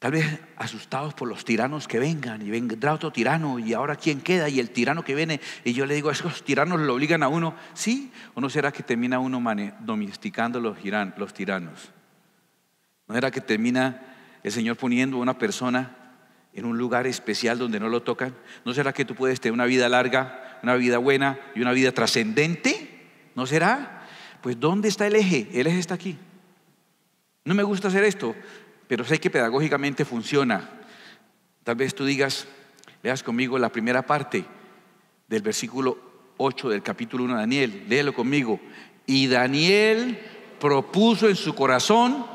Tal vez asustados por los tiranos que vengan y vendrá otro tirano y ahora quién queda y el tirano que viene y yo le digo, esos tiranos lo obligan a uno, sí, o no será que termina uno domesticando los, los tiranos. No será que termina el Señor poniendo a una persona en un lugar especial donde no lo tocan. No será que tú puedes tener una vida larga, una vida buena y una vida trascendente. No será. Pues ¿dónde está el eje? El eje está aquí. No me gusta hacer esto pero sé que pedagógicamente funciona. Tal vez tú digas, leas conmigo la primera parte del versículo 8 del capítulo 1 de Daniel, léelo conmigo. Y Daniel propuso en su corazón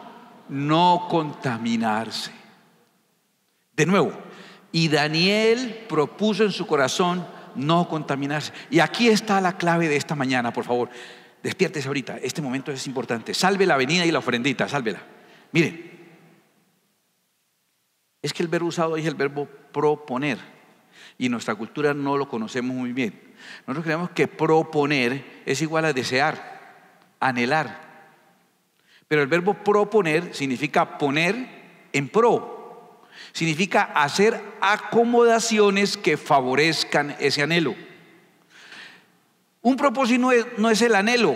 no contaminarse. De nuevo, y Daniel propuso en su corazón no contaminarse. Y aquí está la clave de esta mañana, por favor. Despiértese ahorita, este momento es importante. Salve la venida y la ofrendita, sálvela. Mire. Es que el verbo usado es el verbo proponer. Y nuestra cultura no lo conocemos muy bien. Nosotros creemos que proponer es igual a desear, anhelar. Pero el verbo proponer significa poner en pro. Significa hacer acomodaciones que favorezcan ese anhelo. Un propósito no es el anhelo.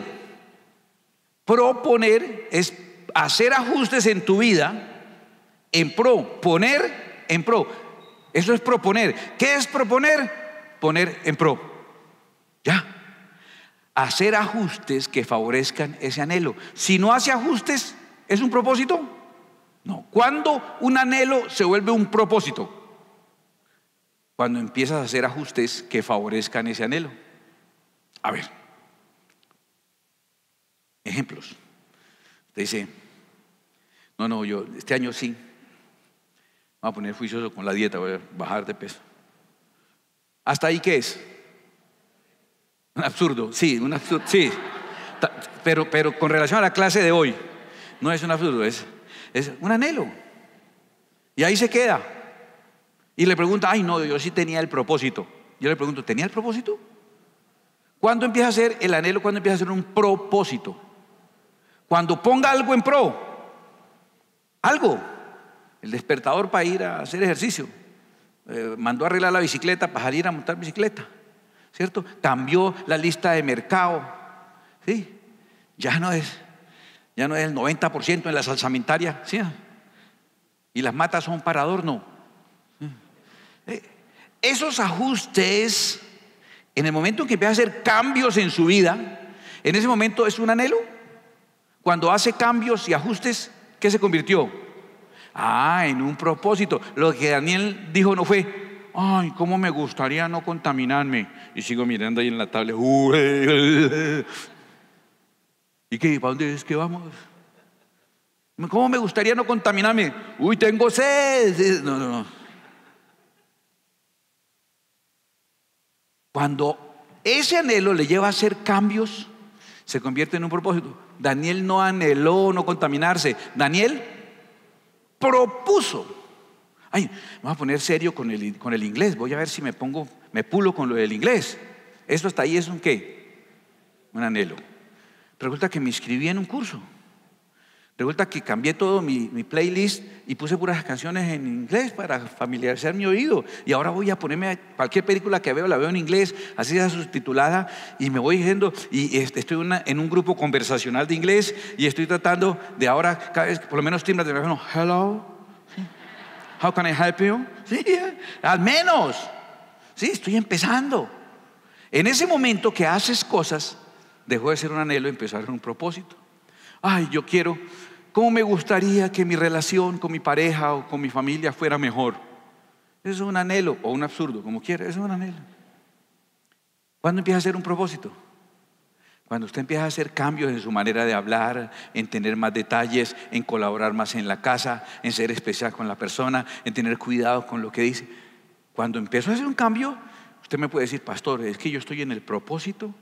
Proponer es hacer ajustes en tu vida en pro, poner en pro. Eso es proponer. ¿Qué es proponer? Poner en pro. Ya. Hacer ajustes que favorezcan ese anhelo. Si no hace ajustes, ¿es un propósito? No. ¿Cuándo un anhelo se vuelve un propósito? Cuando empiezas a hacer ajustes que favorezcan ese anhelo. A ver. Ejemplos. Te dice, no, no, yo este año sí, voy a poner juicioso con la dieta, voy a bajar de peso. ¿Hasta ahí qué es? Un absurdo, sí, un absurdo, sí. Pero, con relación a la clase de hoy, no es un absurdo, es, es un anhelo. Y ahí se queda. Y le pregunta, ay no, yo sí tenía el propósito. Yo le pregunto, ¿tenía el propósito? ¿Cuándo empieza a ser el anhelo? ¿Cuándo empieza a ser un propósito? Cuando ponga algo en pro. Algo el despertador para ir a hacer ejercicio. Eh, mandó arreglar la bicicleta para salir a montar bicicleta. ¿Cierto? Cambió la lista de mercado. ¿Sí? Ya no es, ya no es el 90% en las alzamentarias. ¿sí? Y las matas son para adorno. Eh, esos ajustes, en el momento en que empieza a hacer cambios en su vida, en ese momento es un anhelo. Cuando hace cambios y ajustes, ¿qué se convirtió? Ah, en un propósito. Lo que Daniel dijo no fue, ay, cómo me gustaría no contaminarme. Y sigo mirando ahí en la tablet. ¿Y qué? ¿Para dónde es que vamos? ¿Cómo me gustaría no contaminarme? Uy, tengo sed. No, no, no. Cuando ese anhelo le lleva a hacer cambios, se convierte en un propósito. Daniel no anheló no contaminarse. Daniel propuso. Ay, vamos a poner serio con el, con el inglés. Voy a ver si me pongo, me pulo con lo del inglés. Esto hasta ahí es un qué? Un anhelo. Resulta que me inscribí en un curso. Resulta que cambié todo mi, playlist y puse puras canciones en inglés para familiarizar mi oído. Y ahora voy a ponerme a cualquier película que veo, la veo en inglés, así sea subtitulada, y me voy diciendo, Y estoy en un grupo conversacional de inglés y estoy tratando de ahora, cada vez, por lo menos Tim, de teléfono, hello, how can I help you? Sí, al menos. Sí, estoy empezando. En ese momento que haces cosas, dejó de ser un anhelo y empezó a un propósito. Ay, yo quiero ¿cómo me gustaría que mi relación con mi pareja o con mi familia fuera mejor? Eso es un anhelo o un absurdo, como quiera, eso es un anhelo. ¿Cuándo empieza a ser un propósito? Cuando usted empieza a hacer cambios en su manera de hablar, en tener más detalles, en colaborar más en la casa, en ser especial con la persona, en tener cuidado con lo que dice. Cuando empiezo a hacer un cambio, usted me puede decir, pastor, es que yo estoy en el propósito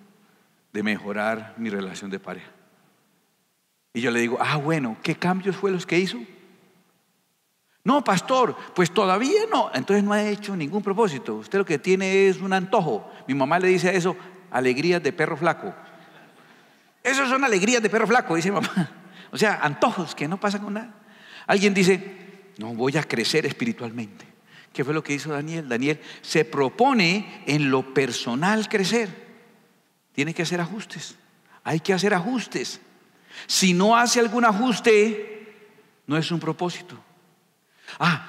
de mejorar mi relación de pareja. Y yo le digo, ah, bueno, ¿qué cambios fue los que hizo? No, pastor, pues todavía no. Entonces no ha hecho ningún propósito. Usted lo que tiene es un antojo. Mi mamá le dice a eso, alegrías de perro flaco. Esas son alegrías de perro flaco, dice mamá. O sea, antojos que no pasan con nada. Alguien dice, no voy a crecer espiritualmente. ¿Qué fue lo que hizo Daniel? Daniel se propone en lo personal crecer. Tiene que hacer ajustes. Hay que hacer ajustes. Si no hace algún ajuste, no es un propósito. Ah,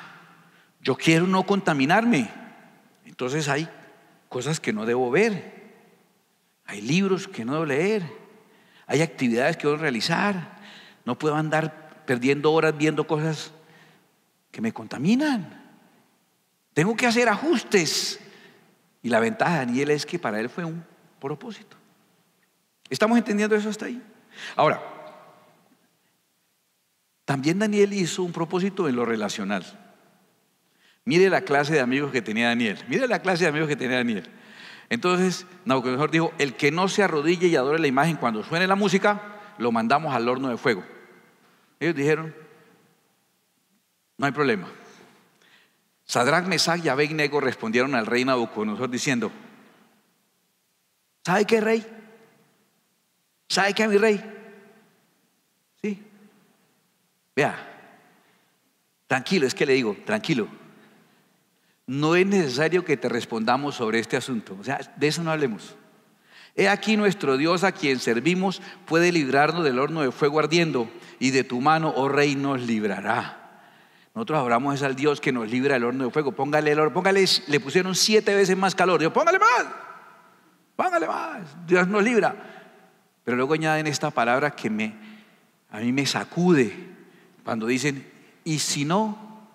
yo quiero no contaminarme. Entonces hay cosas que no debo ver. Hay libros que no debo leer. Hay actividades que debo realizar. No puedo andar perdiendo horas viendo cosas que me contaminan. Tengo que hacer ajustes. Y la ventaja de Daniel es que para él fue un propósito. ¿Estamos entendiendo eso hasta ahí? Ahora, también Daniel hizo un propósito en lo relacional. Mire la clase de amigos que tenía Daniel. Mire la clase de amigos que tenía Daniel. Entonces, Nabucodonosor dijo, el que no se arrodille y adore la imagen cuando suene la música, lo mandamos al horno de fuego. Ellos dijeron, no hay problema. Sadrach, Mesach y Abednego respondieron al rey Nabucodonosor diciendo, ¿sabe qué rey? ¿Sabe qué mi rey? Vea, tranquilo, es que le digo, tranquilo. No es necesario que te respondamos sobre este asunto. O sea, de eso no hablemos. He aquí nuestro Dios a quien servimos puede librarnos del horno de fuego ardiendo y de tu mano, oh rey, nos librará. Nosotros hablamos es al Dios que nos libra del horno de fuego. Póngale el horno, póngale, le pusieron siete veces más calor. Dios, póngale más, póngale más. Dios nos libra. Pero luego añaden esta palabra que a mí me sacude cuando dicen, y si no,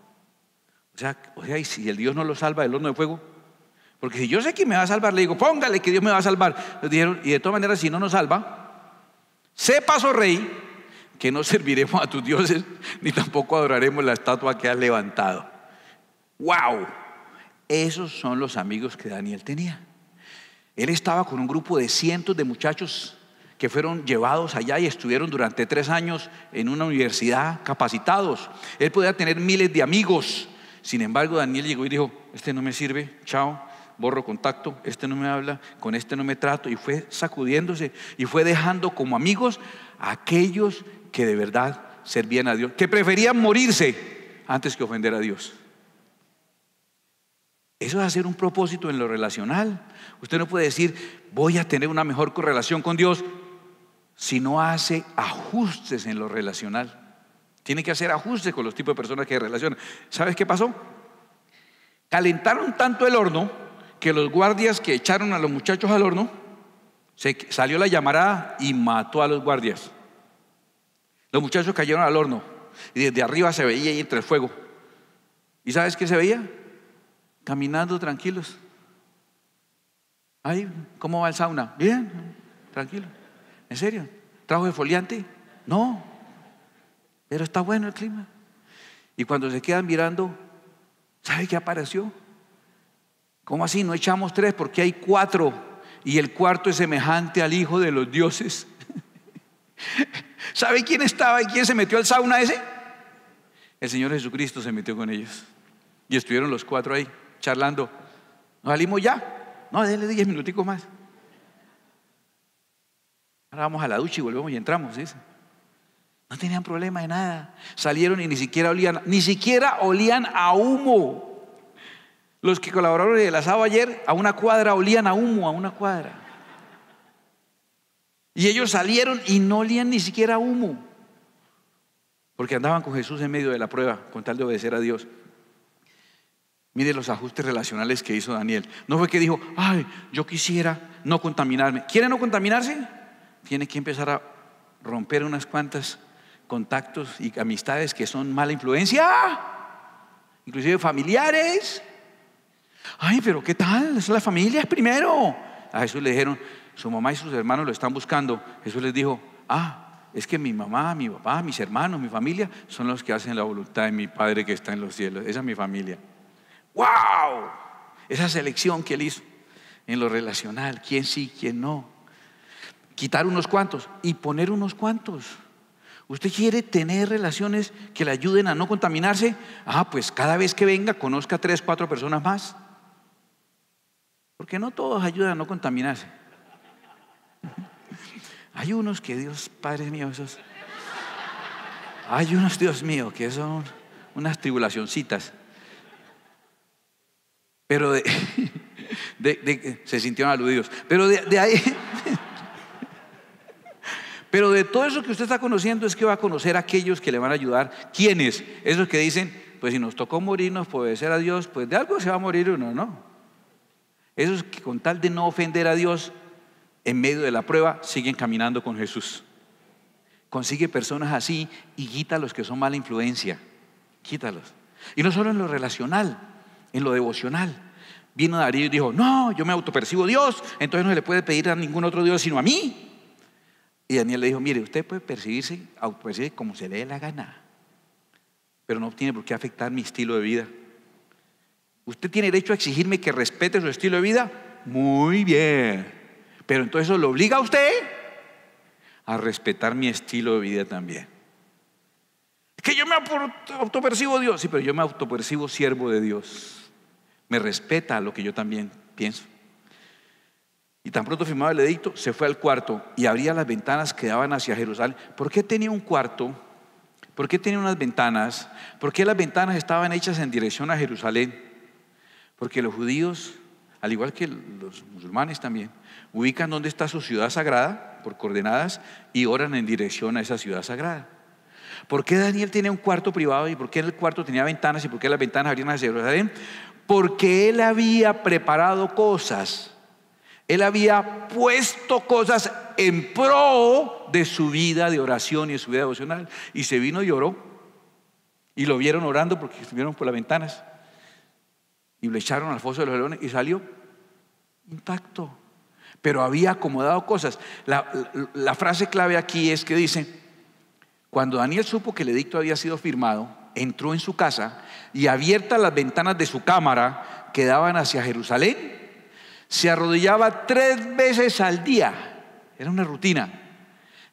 o sea, o sea, y si el Dios no lo salva del horno de fuego, porque si yo sé que me va a salvar, le digo, póngale que Dios me va a salvar. y de todas maneras, si no nos salva, sepas, oh rey, que no serviremos a tus dioses, ni tampoco adoraremos la estatua que has levantado. ¡Wow! Esos son los amigos que Daniel tenía. Él estaba con un grupo de cientos de muchachos que fueron llevados allá y estuvieron durante tres años en una universidad capacitados. Él podía tener miles de amigos. Sin embargo, Daniel llegó y dijo, este no me sirve, chao, borro contacto, este no me habla, con este no me trato. Y fue sacudiéndose y fue dejando como amigos a aquellos que de verdad servían a Dios, que preferían morirse antes que ofender a Dios. Eso es hacer un propósito en lo relacional. Usted no puede decir, voy a tener una mejor correlación con Dios si no hace ajustes en lo relacional. Tiene que hacer ajustes con los tipos de personas que relacionan. ¿Sabes qué pasó? Calentaron tanto el horno que los guardias que echaron a los muchachos al horno, salió la llamarada y mató a los guardias. Los muchachos cayeron al horno y desde arriba se veía ahí entre el fuego. ¿Y sabes qué se veía? Caminando tranquilos. Ay, ¿cómo va el sauna? Bien, tranquilo. ¿En serio? ¿Trajo foliante No. Pero está bueno el clima. Y cuando se quedan mirando, ¿sabe qué apareció? ¿Cómo así? No echamos tres porque hay cuatro y el cuarto es semejante al hijo de los dioses. ¿Sabe quién estaba y quién se metió al sauna ese? El Señor Jesucristo se metió con ellos. Y estuvieron los cuatro ahí charlando. Nos salimos ya. No, déle diez minuticos más. Ahora vamos a la ducha y volvemos y entramos, No tenían problema de nada. Salieron y ni siquiera olían, ni siquiera olían a humo. Los que colaboraron en el asado ayer, a una cuadra olían a humo, a una cuadra. Y ellos salieron y no olían ni siquiera a humo. Porque andaban con Jesús en medio de la prueba, con tal de obedecer a Dios. Mire los ajustes relacionales que hizo Daniel. No fue que dijo, ay, yo quisiera no contaminarme. ¿Quiere no contaminarse? tiene que empezar a romper unas cuantas contactos y amistades que son mala influencia, inclusive familiares. Ay, pero ¿qué tal? Es la familia primero. A Jesús le dijeron, su mamá y sus hermanos lo están buscando. Jesús les dijo, ah, es que mi mamá, mi papá, mis hermanos, mi familia son los que hacen la voluntad de mi Padre que está en los cielos. Esa es mi familia. ¡Wow! Esa selección que él hizo en lo relacional, quién sí, quién no quitar unos cuantos y poner unos cuantos. ¿Usted quiere tener relaciones que le ayuden a no contaminarse? Ah, pues cada vez que venga conozca tres, cuatro personas más. Porque no todos ayudan a no contaminarse. Hay unos que Dios, Padre mío, esos... Hay unos, Dios mío, que son unas tribulacioncitas. Pero de, se sintieron aludidos. Pero de ahí... Pero de todo eso que usted está conociendo es que va a conocer a aquellos que le van a ayudar. ¿Quiénes? Esos que dicen, pues si nos tocó morirnos, pues obedecer a Dios, pues de algo se va a morir uno, ¿no? Esos que con tal de no ofender a Dios, en medio de la prueba, siguen caminando con Jesús. Consigue personas así y quita los que son mala influencia. Quítalos. Y no solo en lo relacional, en lo devocional. Vino Darío y dijo, no, yo me autopercibo Dios, entonces no se le puede pedir a ningún otro Dios sino a mí. Y Daniel le dijo, mire, usted puede percibirse, autopercibirse como se le dé la gana, pero no tiene por qué afectar mi estilo de vida. Usted tiene derecho a exigirme que respete su estilo de vida. Muy bien. Pero entonces eso lo obliga a usted a respetar mi estilo de vida también. Que yo me autopercibo Dios. Sí, pero yo me autopercibo siervo de Dios. Me respeta lo que yo también pienso tan pronto firmaba el edicto, se fue al cuarto y abría las ventanas que daban hacia Jerusalén. ¿Por qué tenía un cuarto? ¿Por qué tenía unas ventanas? ¿Por qué las ventanas estaban hechas en dirección a Jerusalén? Porque los judíos, al igual que los musulmanes también, ubican dónde está su ciudad sagrada por coordenadas y oran en dirección a esa ciudad sagrada. ¿Por qué Daniel tenía un cuarto privado y por qué en el cuarto tenía ventanas y por qué las ventanas abrían hacia Jerusalén? Porque él había preparado cosas él había puesto cosas en pro de su vida de oración y de su vida devocional. Y se vino y oró. Y lo vieron orando porque estuvieron por las ventanas. Y le echaron al foso de los leones y salió intacto. Pero había acomodado cosas. La, frase clave aquí es que dice, cuando Daniel supo que el edicto había sido firmado, entró en su casa y abiertas las ventanas de su cámara que daban hacia Jerusalén, se arrodillaba tres veces al día, era una rutina,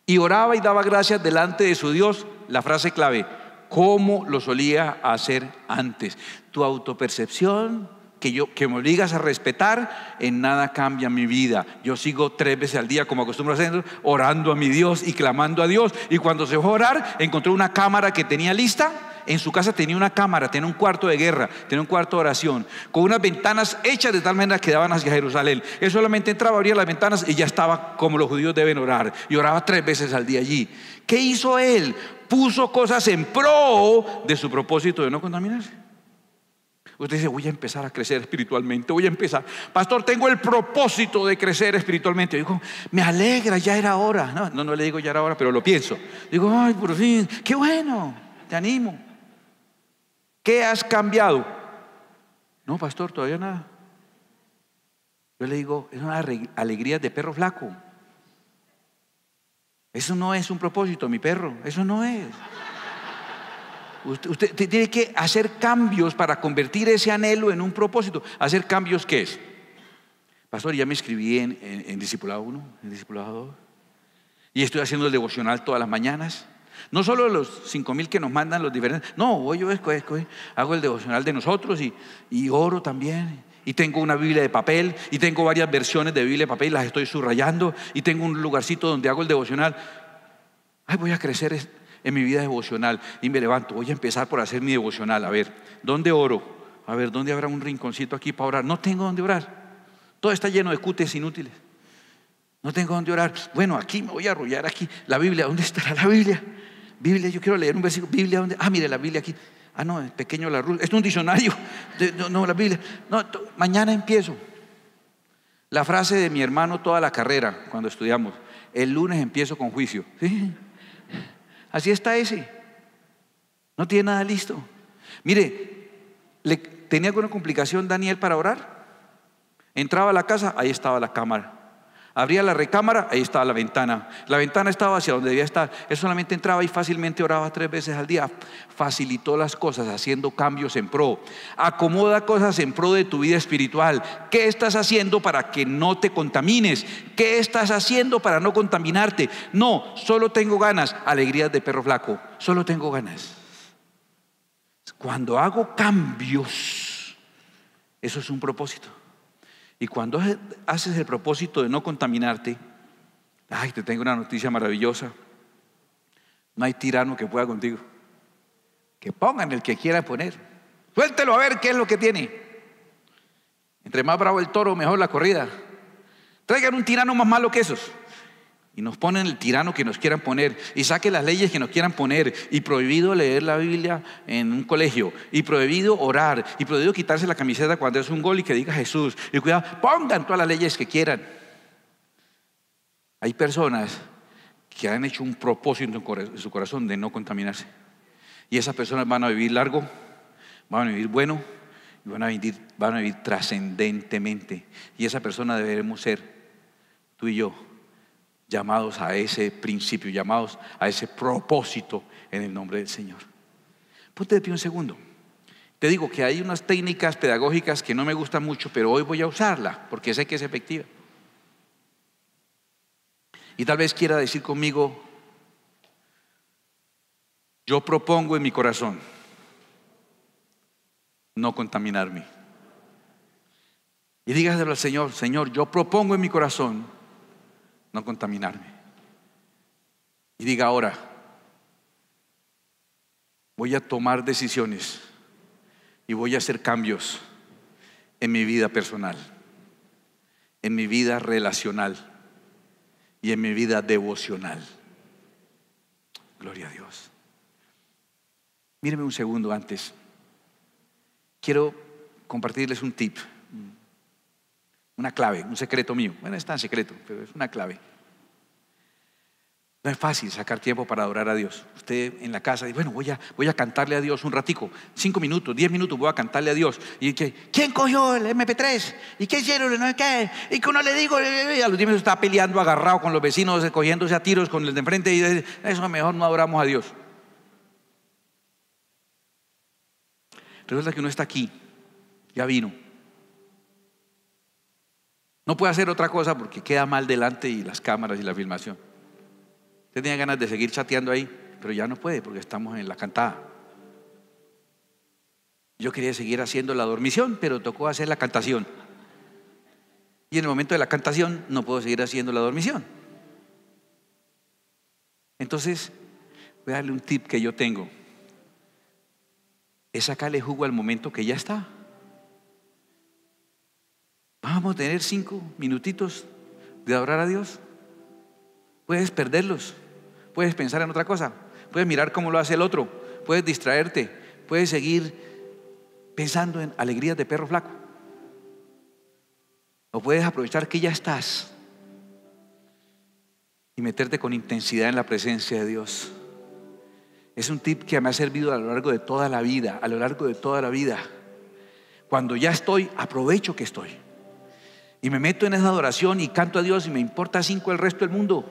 y oraba y daba gracias delante de su Dios, la frase clave, como lo solía hacer antes. Tu autopercepción que, yo, que me obligas a respetar, en nada cambia mi vida. Yo sigo tres veces al día, como acostumbro haciendo, orando a mi Dios y clamando a Dios. Y cuando se fue a orar, encontré una cámara que tenía lista en su casa tenía una cámara, tenía un cuarto de guerra, tenía un cuarto de oración, con unas ventanas hechas de tal manera que daban hacia Jerusalén. Él solamente entraba, abría las ventanas y ya estaba como los judíos deben orar. Y oraba tres veces al día allí. ¿Qué hizo él? Puso cosas en pro de su propósito de no contaminarse. Usted dice, voy a empezar a crecer espiritualmente, voy a empezar. Pastor, tengo el propósito de crecer espiritualmente. digo, me alegra, ya era hora. No, no, no le digo ya era hora, pero lo pienso. Digo, ay, por fin, qué bueno, te animo. ¿Qué has cambiado? No, pastor, todavía nada. Yo le digo, es una alegría de perro flaco. Eso no es un propósito, mi perro. Eso no es. Usted, tiene que hacer cambios para convertir ese anhelo en un propósito. ¿Hacer cambios qué es? Pastor, ya me escribí en, en Discipulado 1, en Discipulado 2. Y estoy haciendo el devocional todas las mañanas. No solo los 5.000 que nos mandan los diferentes. No, voy yo, eh. hago el devocional de nosotros y, oro también. Y tengo una Biblia de papel, y tengo varias versiones de Biblia de papel, y las estoy subrayando, y tengo un lugarcito donde hago el devocional. Ay, voy a crecer en mi vida devocional. Y me levanto, voy a empezar por hacer mi devocional. A ver, ¿dónde oro? A ver, ¿dónde habrá un rinconcito aquí para orar? No tengo dónde orar. Todo está lleno de cutes inútiles. No tengo dónde orar. Bueno, aquí me voy a arrollar aquí. La Biblia, ¿dónde estará la Biblia? Biblia, yo quiero leer un versículo. Biblia, ¿dónde? Ah, mire la Biblia aquí. Ah, no, es pequeño la rula. Es un diccionario. no, no la Biblia. No, mañana empiezo. La frase de mi hermano toda la carrera, cuando estudiamos. El lunes empiezo con juicio. Así está ese. No tiene nada listo. Mire, ¿tenía alguna complicación Daniel para orar? Entraba a la casa, ahí estaba la cámara. Abría la recámara, ahí estaba la ventana. La ventana estaba hacia donde debía estar. Él solamente entraba y fácilmente oraba tres veces al día. Facilitó las cosas haciendo cambios en pro. Acomoda cosas en pro de tu vida espiritual. ¿Qué estás haciendo para que no te contamines? ¿Qué estás haciendo para no contaminarte? No, solo tengo ganas. Alegrías de perro flaco. Solo tengo ganas. Cuando hago cambios, eso es un propósito. Y cuando haces el propósito de no contaminarte, ay, te tengo una noticia maravillosa. No hay tirano que pueda contigo. Que pongan el que quiera poner. Suéltelo a ver qué es lo que tiene. Entre más bravo el toro, mejor la corrida. Traigan un tirano más malo que esos. Y nos ponen el tirano que nos quieran poner, y saquen las leyes que nos quieran poner, y prohibido leer la Biblia en un colegio, y prohibido orar, y prohibido quitarse la camiseta cuando es un gol y que diga Jesús. Y cuidado, pongan todas las leyes que quieran. Hay personas que han hecho un propósito en su corazón de no contaminarse. Y esas personas van a vivir largo, van a vivir bueno y van a vivir, van a vivir trascendentemente. Y esa persona debemos ser tú y yo llamados a ese principio, llamados a ese propósito en el nombre del Señor. Ponte de pie un segundo. Te digo que hay unas técnicas pedagógicas que no me gustan mucho, pero hoy voy a usarla porque sé que es efectiva. Y tal vez quiera decir conmigo, yo propongo en mi corazón no contaminarme. Y dígaselo al Señor, Señor, yo propongo en mi corazón no contaminarme. Y diga ahora, voy a tomar decisiones y voy a hacer cambios en mi vida personal, en mi vida relacional y en mi vida devocional. Gloria a Dios. Míreme un segundo antes. Quiero compartirles un tip mm. Una clave, un secreto mío. Bueno, está tan secreto, pero es una clave. No es fácil sacar tiempo para adorar a Dios. Usted en la casa dice, bueno, voy a, voy a cantarle a Dios un ratico, cinco minutos, diez minutos voy a cantarle a Dios. Y que, ¿quién cogió el MP3? ¿Y qué hicieron? ¿No? ¿Qué? Y que uno le digo, y eh, eh, eh". a los diez está peleando, agarrado con los vecinos, cogiéndose a tiros con el de enfrente y dice, eso mejor no adoramos a Dios. Resulta que uno está aquí, ya vino, no puede hacer otra cosa porque queda mal delante y las cámaras y la filmación. tenía ganas de seguir chateando ahí, pero ya no puede porque estamos en la cantada. Yo quería seguir haciendo la dormición, pero tocó hacer la cantación. Y en el momento de la cantación no puedo seguir haciendo la dormición. Entonces, voy a darle un tip que yo tengo. Es sacarle jugo al momento que ya está. Vamos a tener cinco minutitos de adorar a Dios. Puedes perderlos, puedes pensar en otra cosa, puedes mirar cómo lo hace el otro, puedes distraerte, puedes seguir pensando en alegrías de perro flaco. O puedes aprovechar que ya estás y meterte con intensidad en la presencia de Dios. Es un tip que me ha servido a lo largo de toda la vida, a lo largo de toda la vida. Cuando ya estoy, aprovecho que estoy y me meto en esa adoración y canto a Dios y me importa cinco el resto del mundo.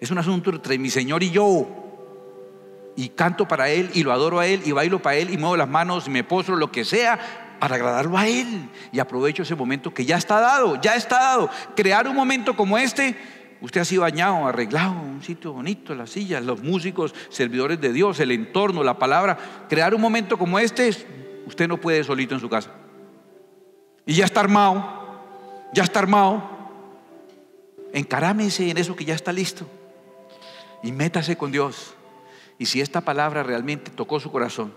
Es un asunto entre mi Señor y yo. Y canto para Él y lo adoro a Él y bailo para Él y muevo las manos y me poso lo que sea para agradarlo a Él. Y aprovecho ese momento que ya está dado, ya está dado. Crear un momento como este usted ha sido bañado, arreglado, un sitio bonito, las sillas, los músicos, servidores de Dios, el entorno, la palabra. Crear un momento como este, usted no puede solito en su casa. Y ya está armado ya está armado, Encarámese en eso que ya está listo y métase con Dios. Y si esta palabra realmente tocó su corazón,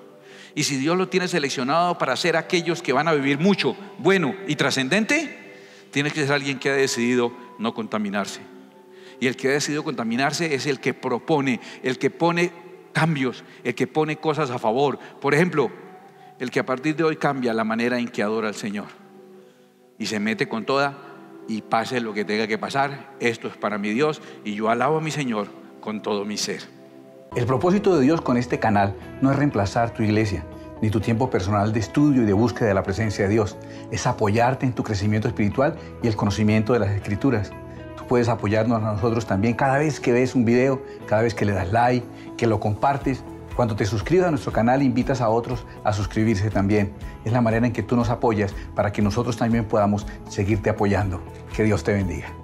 y si Dios lo tiene seleccionado para ser aquellos que van a vivir mucho, bueno y trascendente, tiene que ser alguien que ha decidido no contaminarse. Y el que ha decidido contaminarse es el que propone, el que pone cambios, el que pone cosas a favor. Por ejemplo, el que a partir de hoy cambia la manera en que adora al Señor y se mete con toda y pase lo que tenga que pasar. Esto es para mi Dios y yo alabo a mi Señor con todo mi ser. El propósito de Dios con este canal no es reemplazar tu iglesia ni tu tiempo personal de estudio y de búsqueda de la presencia de Dios. Es apoyarte en tu crecimiento espiritual y el conocimiento de las escrituras. Tú puedes apoyarnos a nosotros también cada vez que ves un video, cada vez que le das like, que lo compartes cuando te suscribas a nuestro canal, invitas a otros a suscribirse también. Es la manera en que tú nos apoyas para que nosotros también podamos seguirte apoyando. Que Dios te bendiga.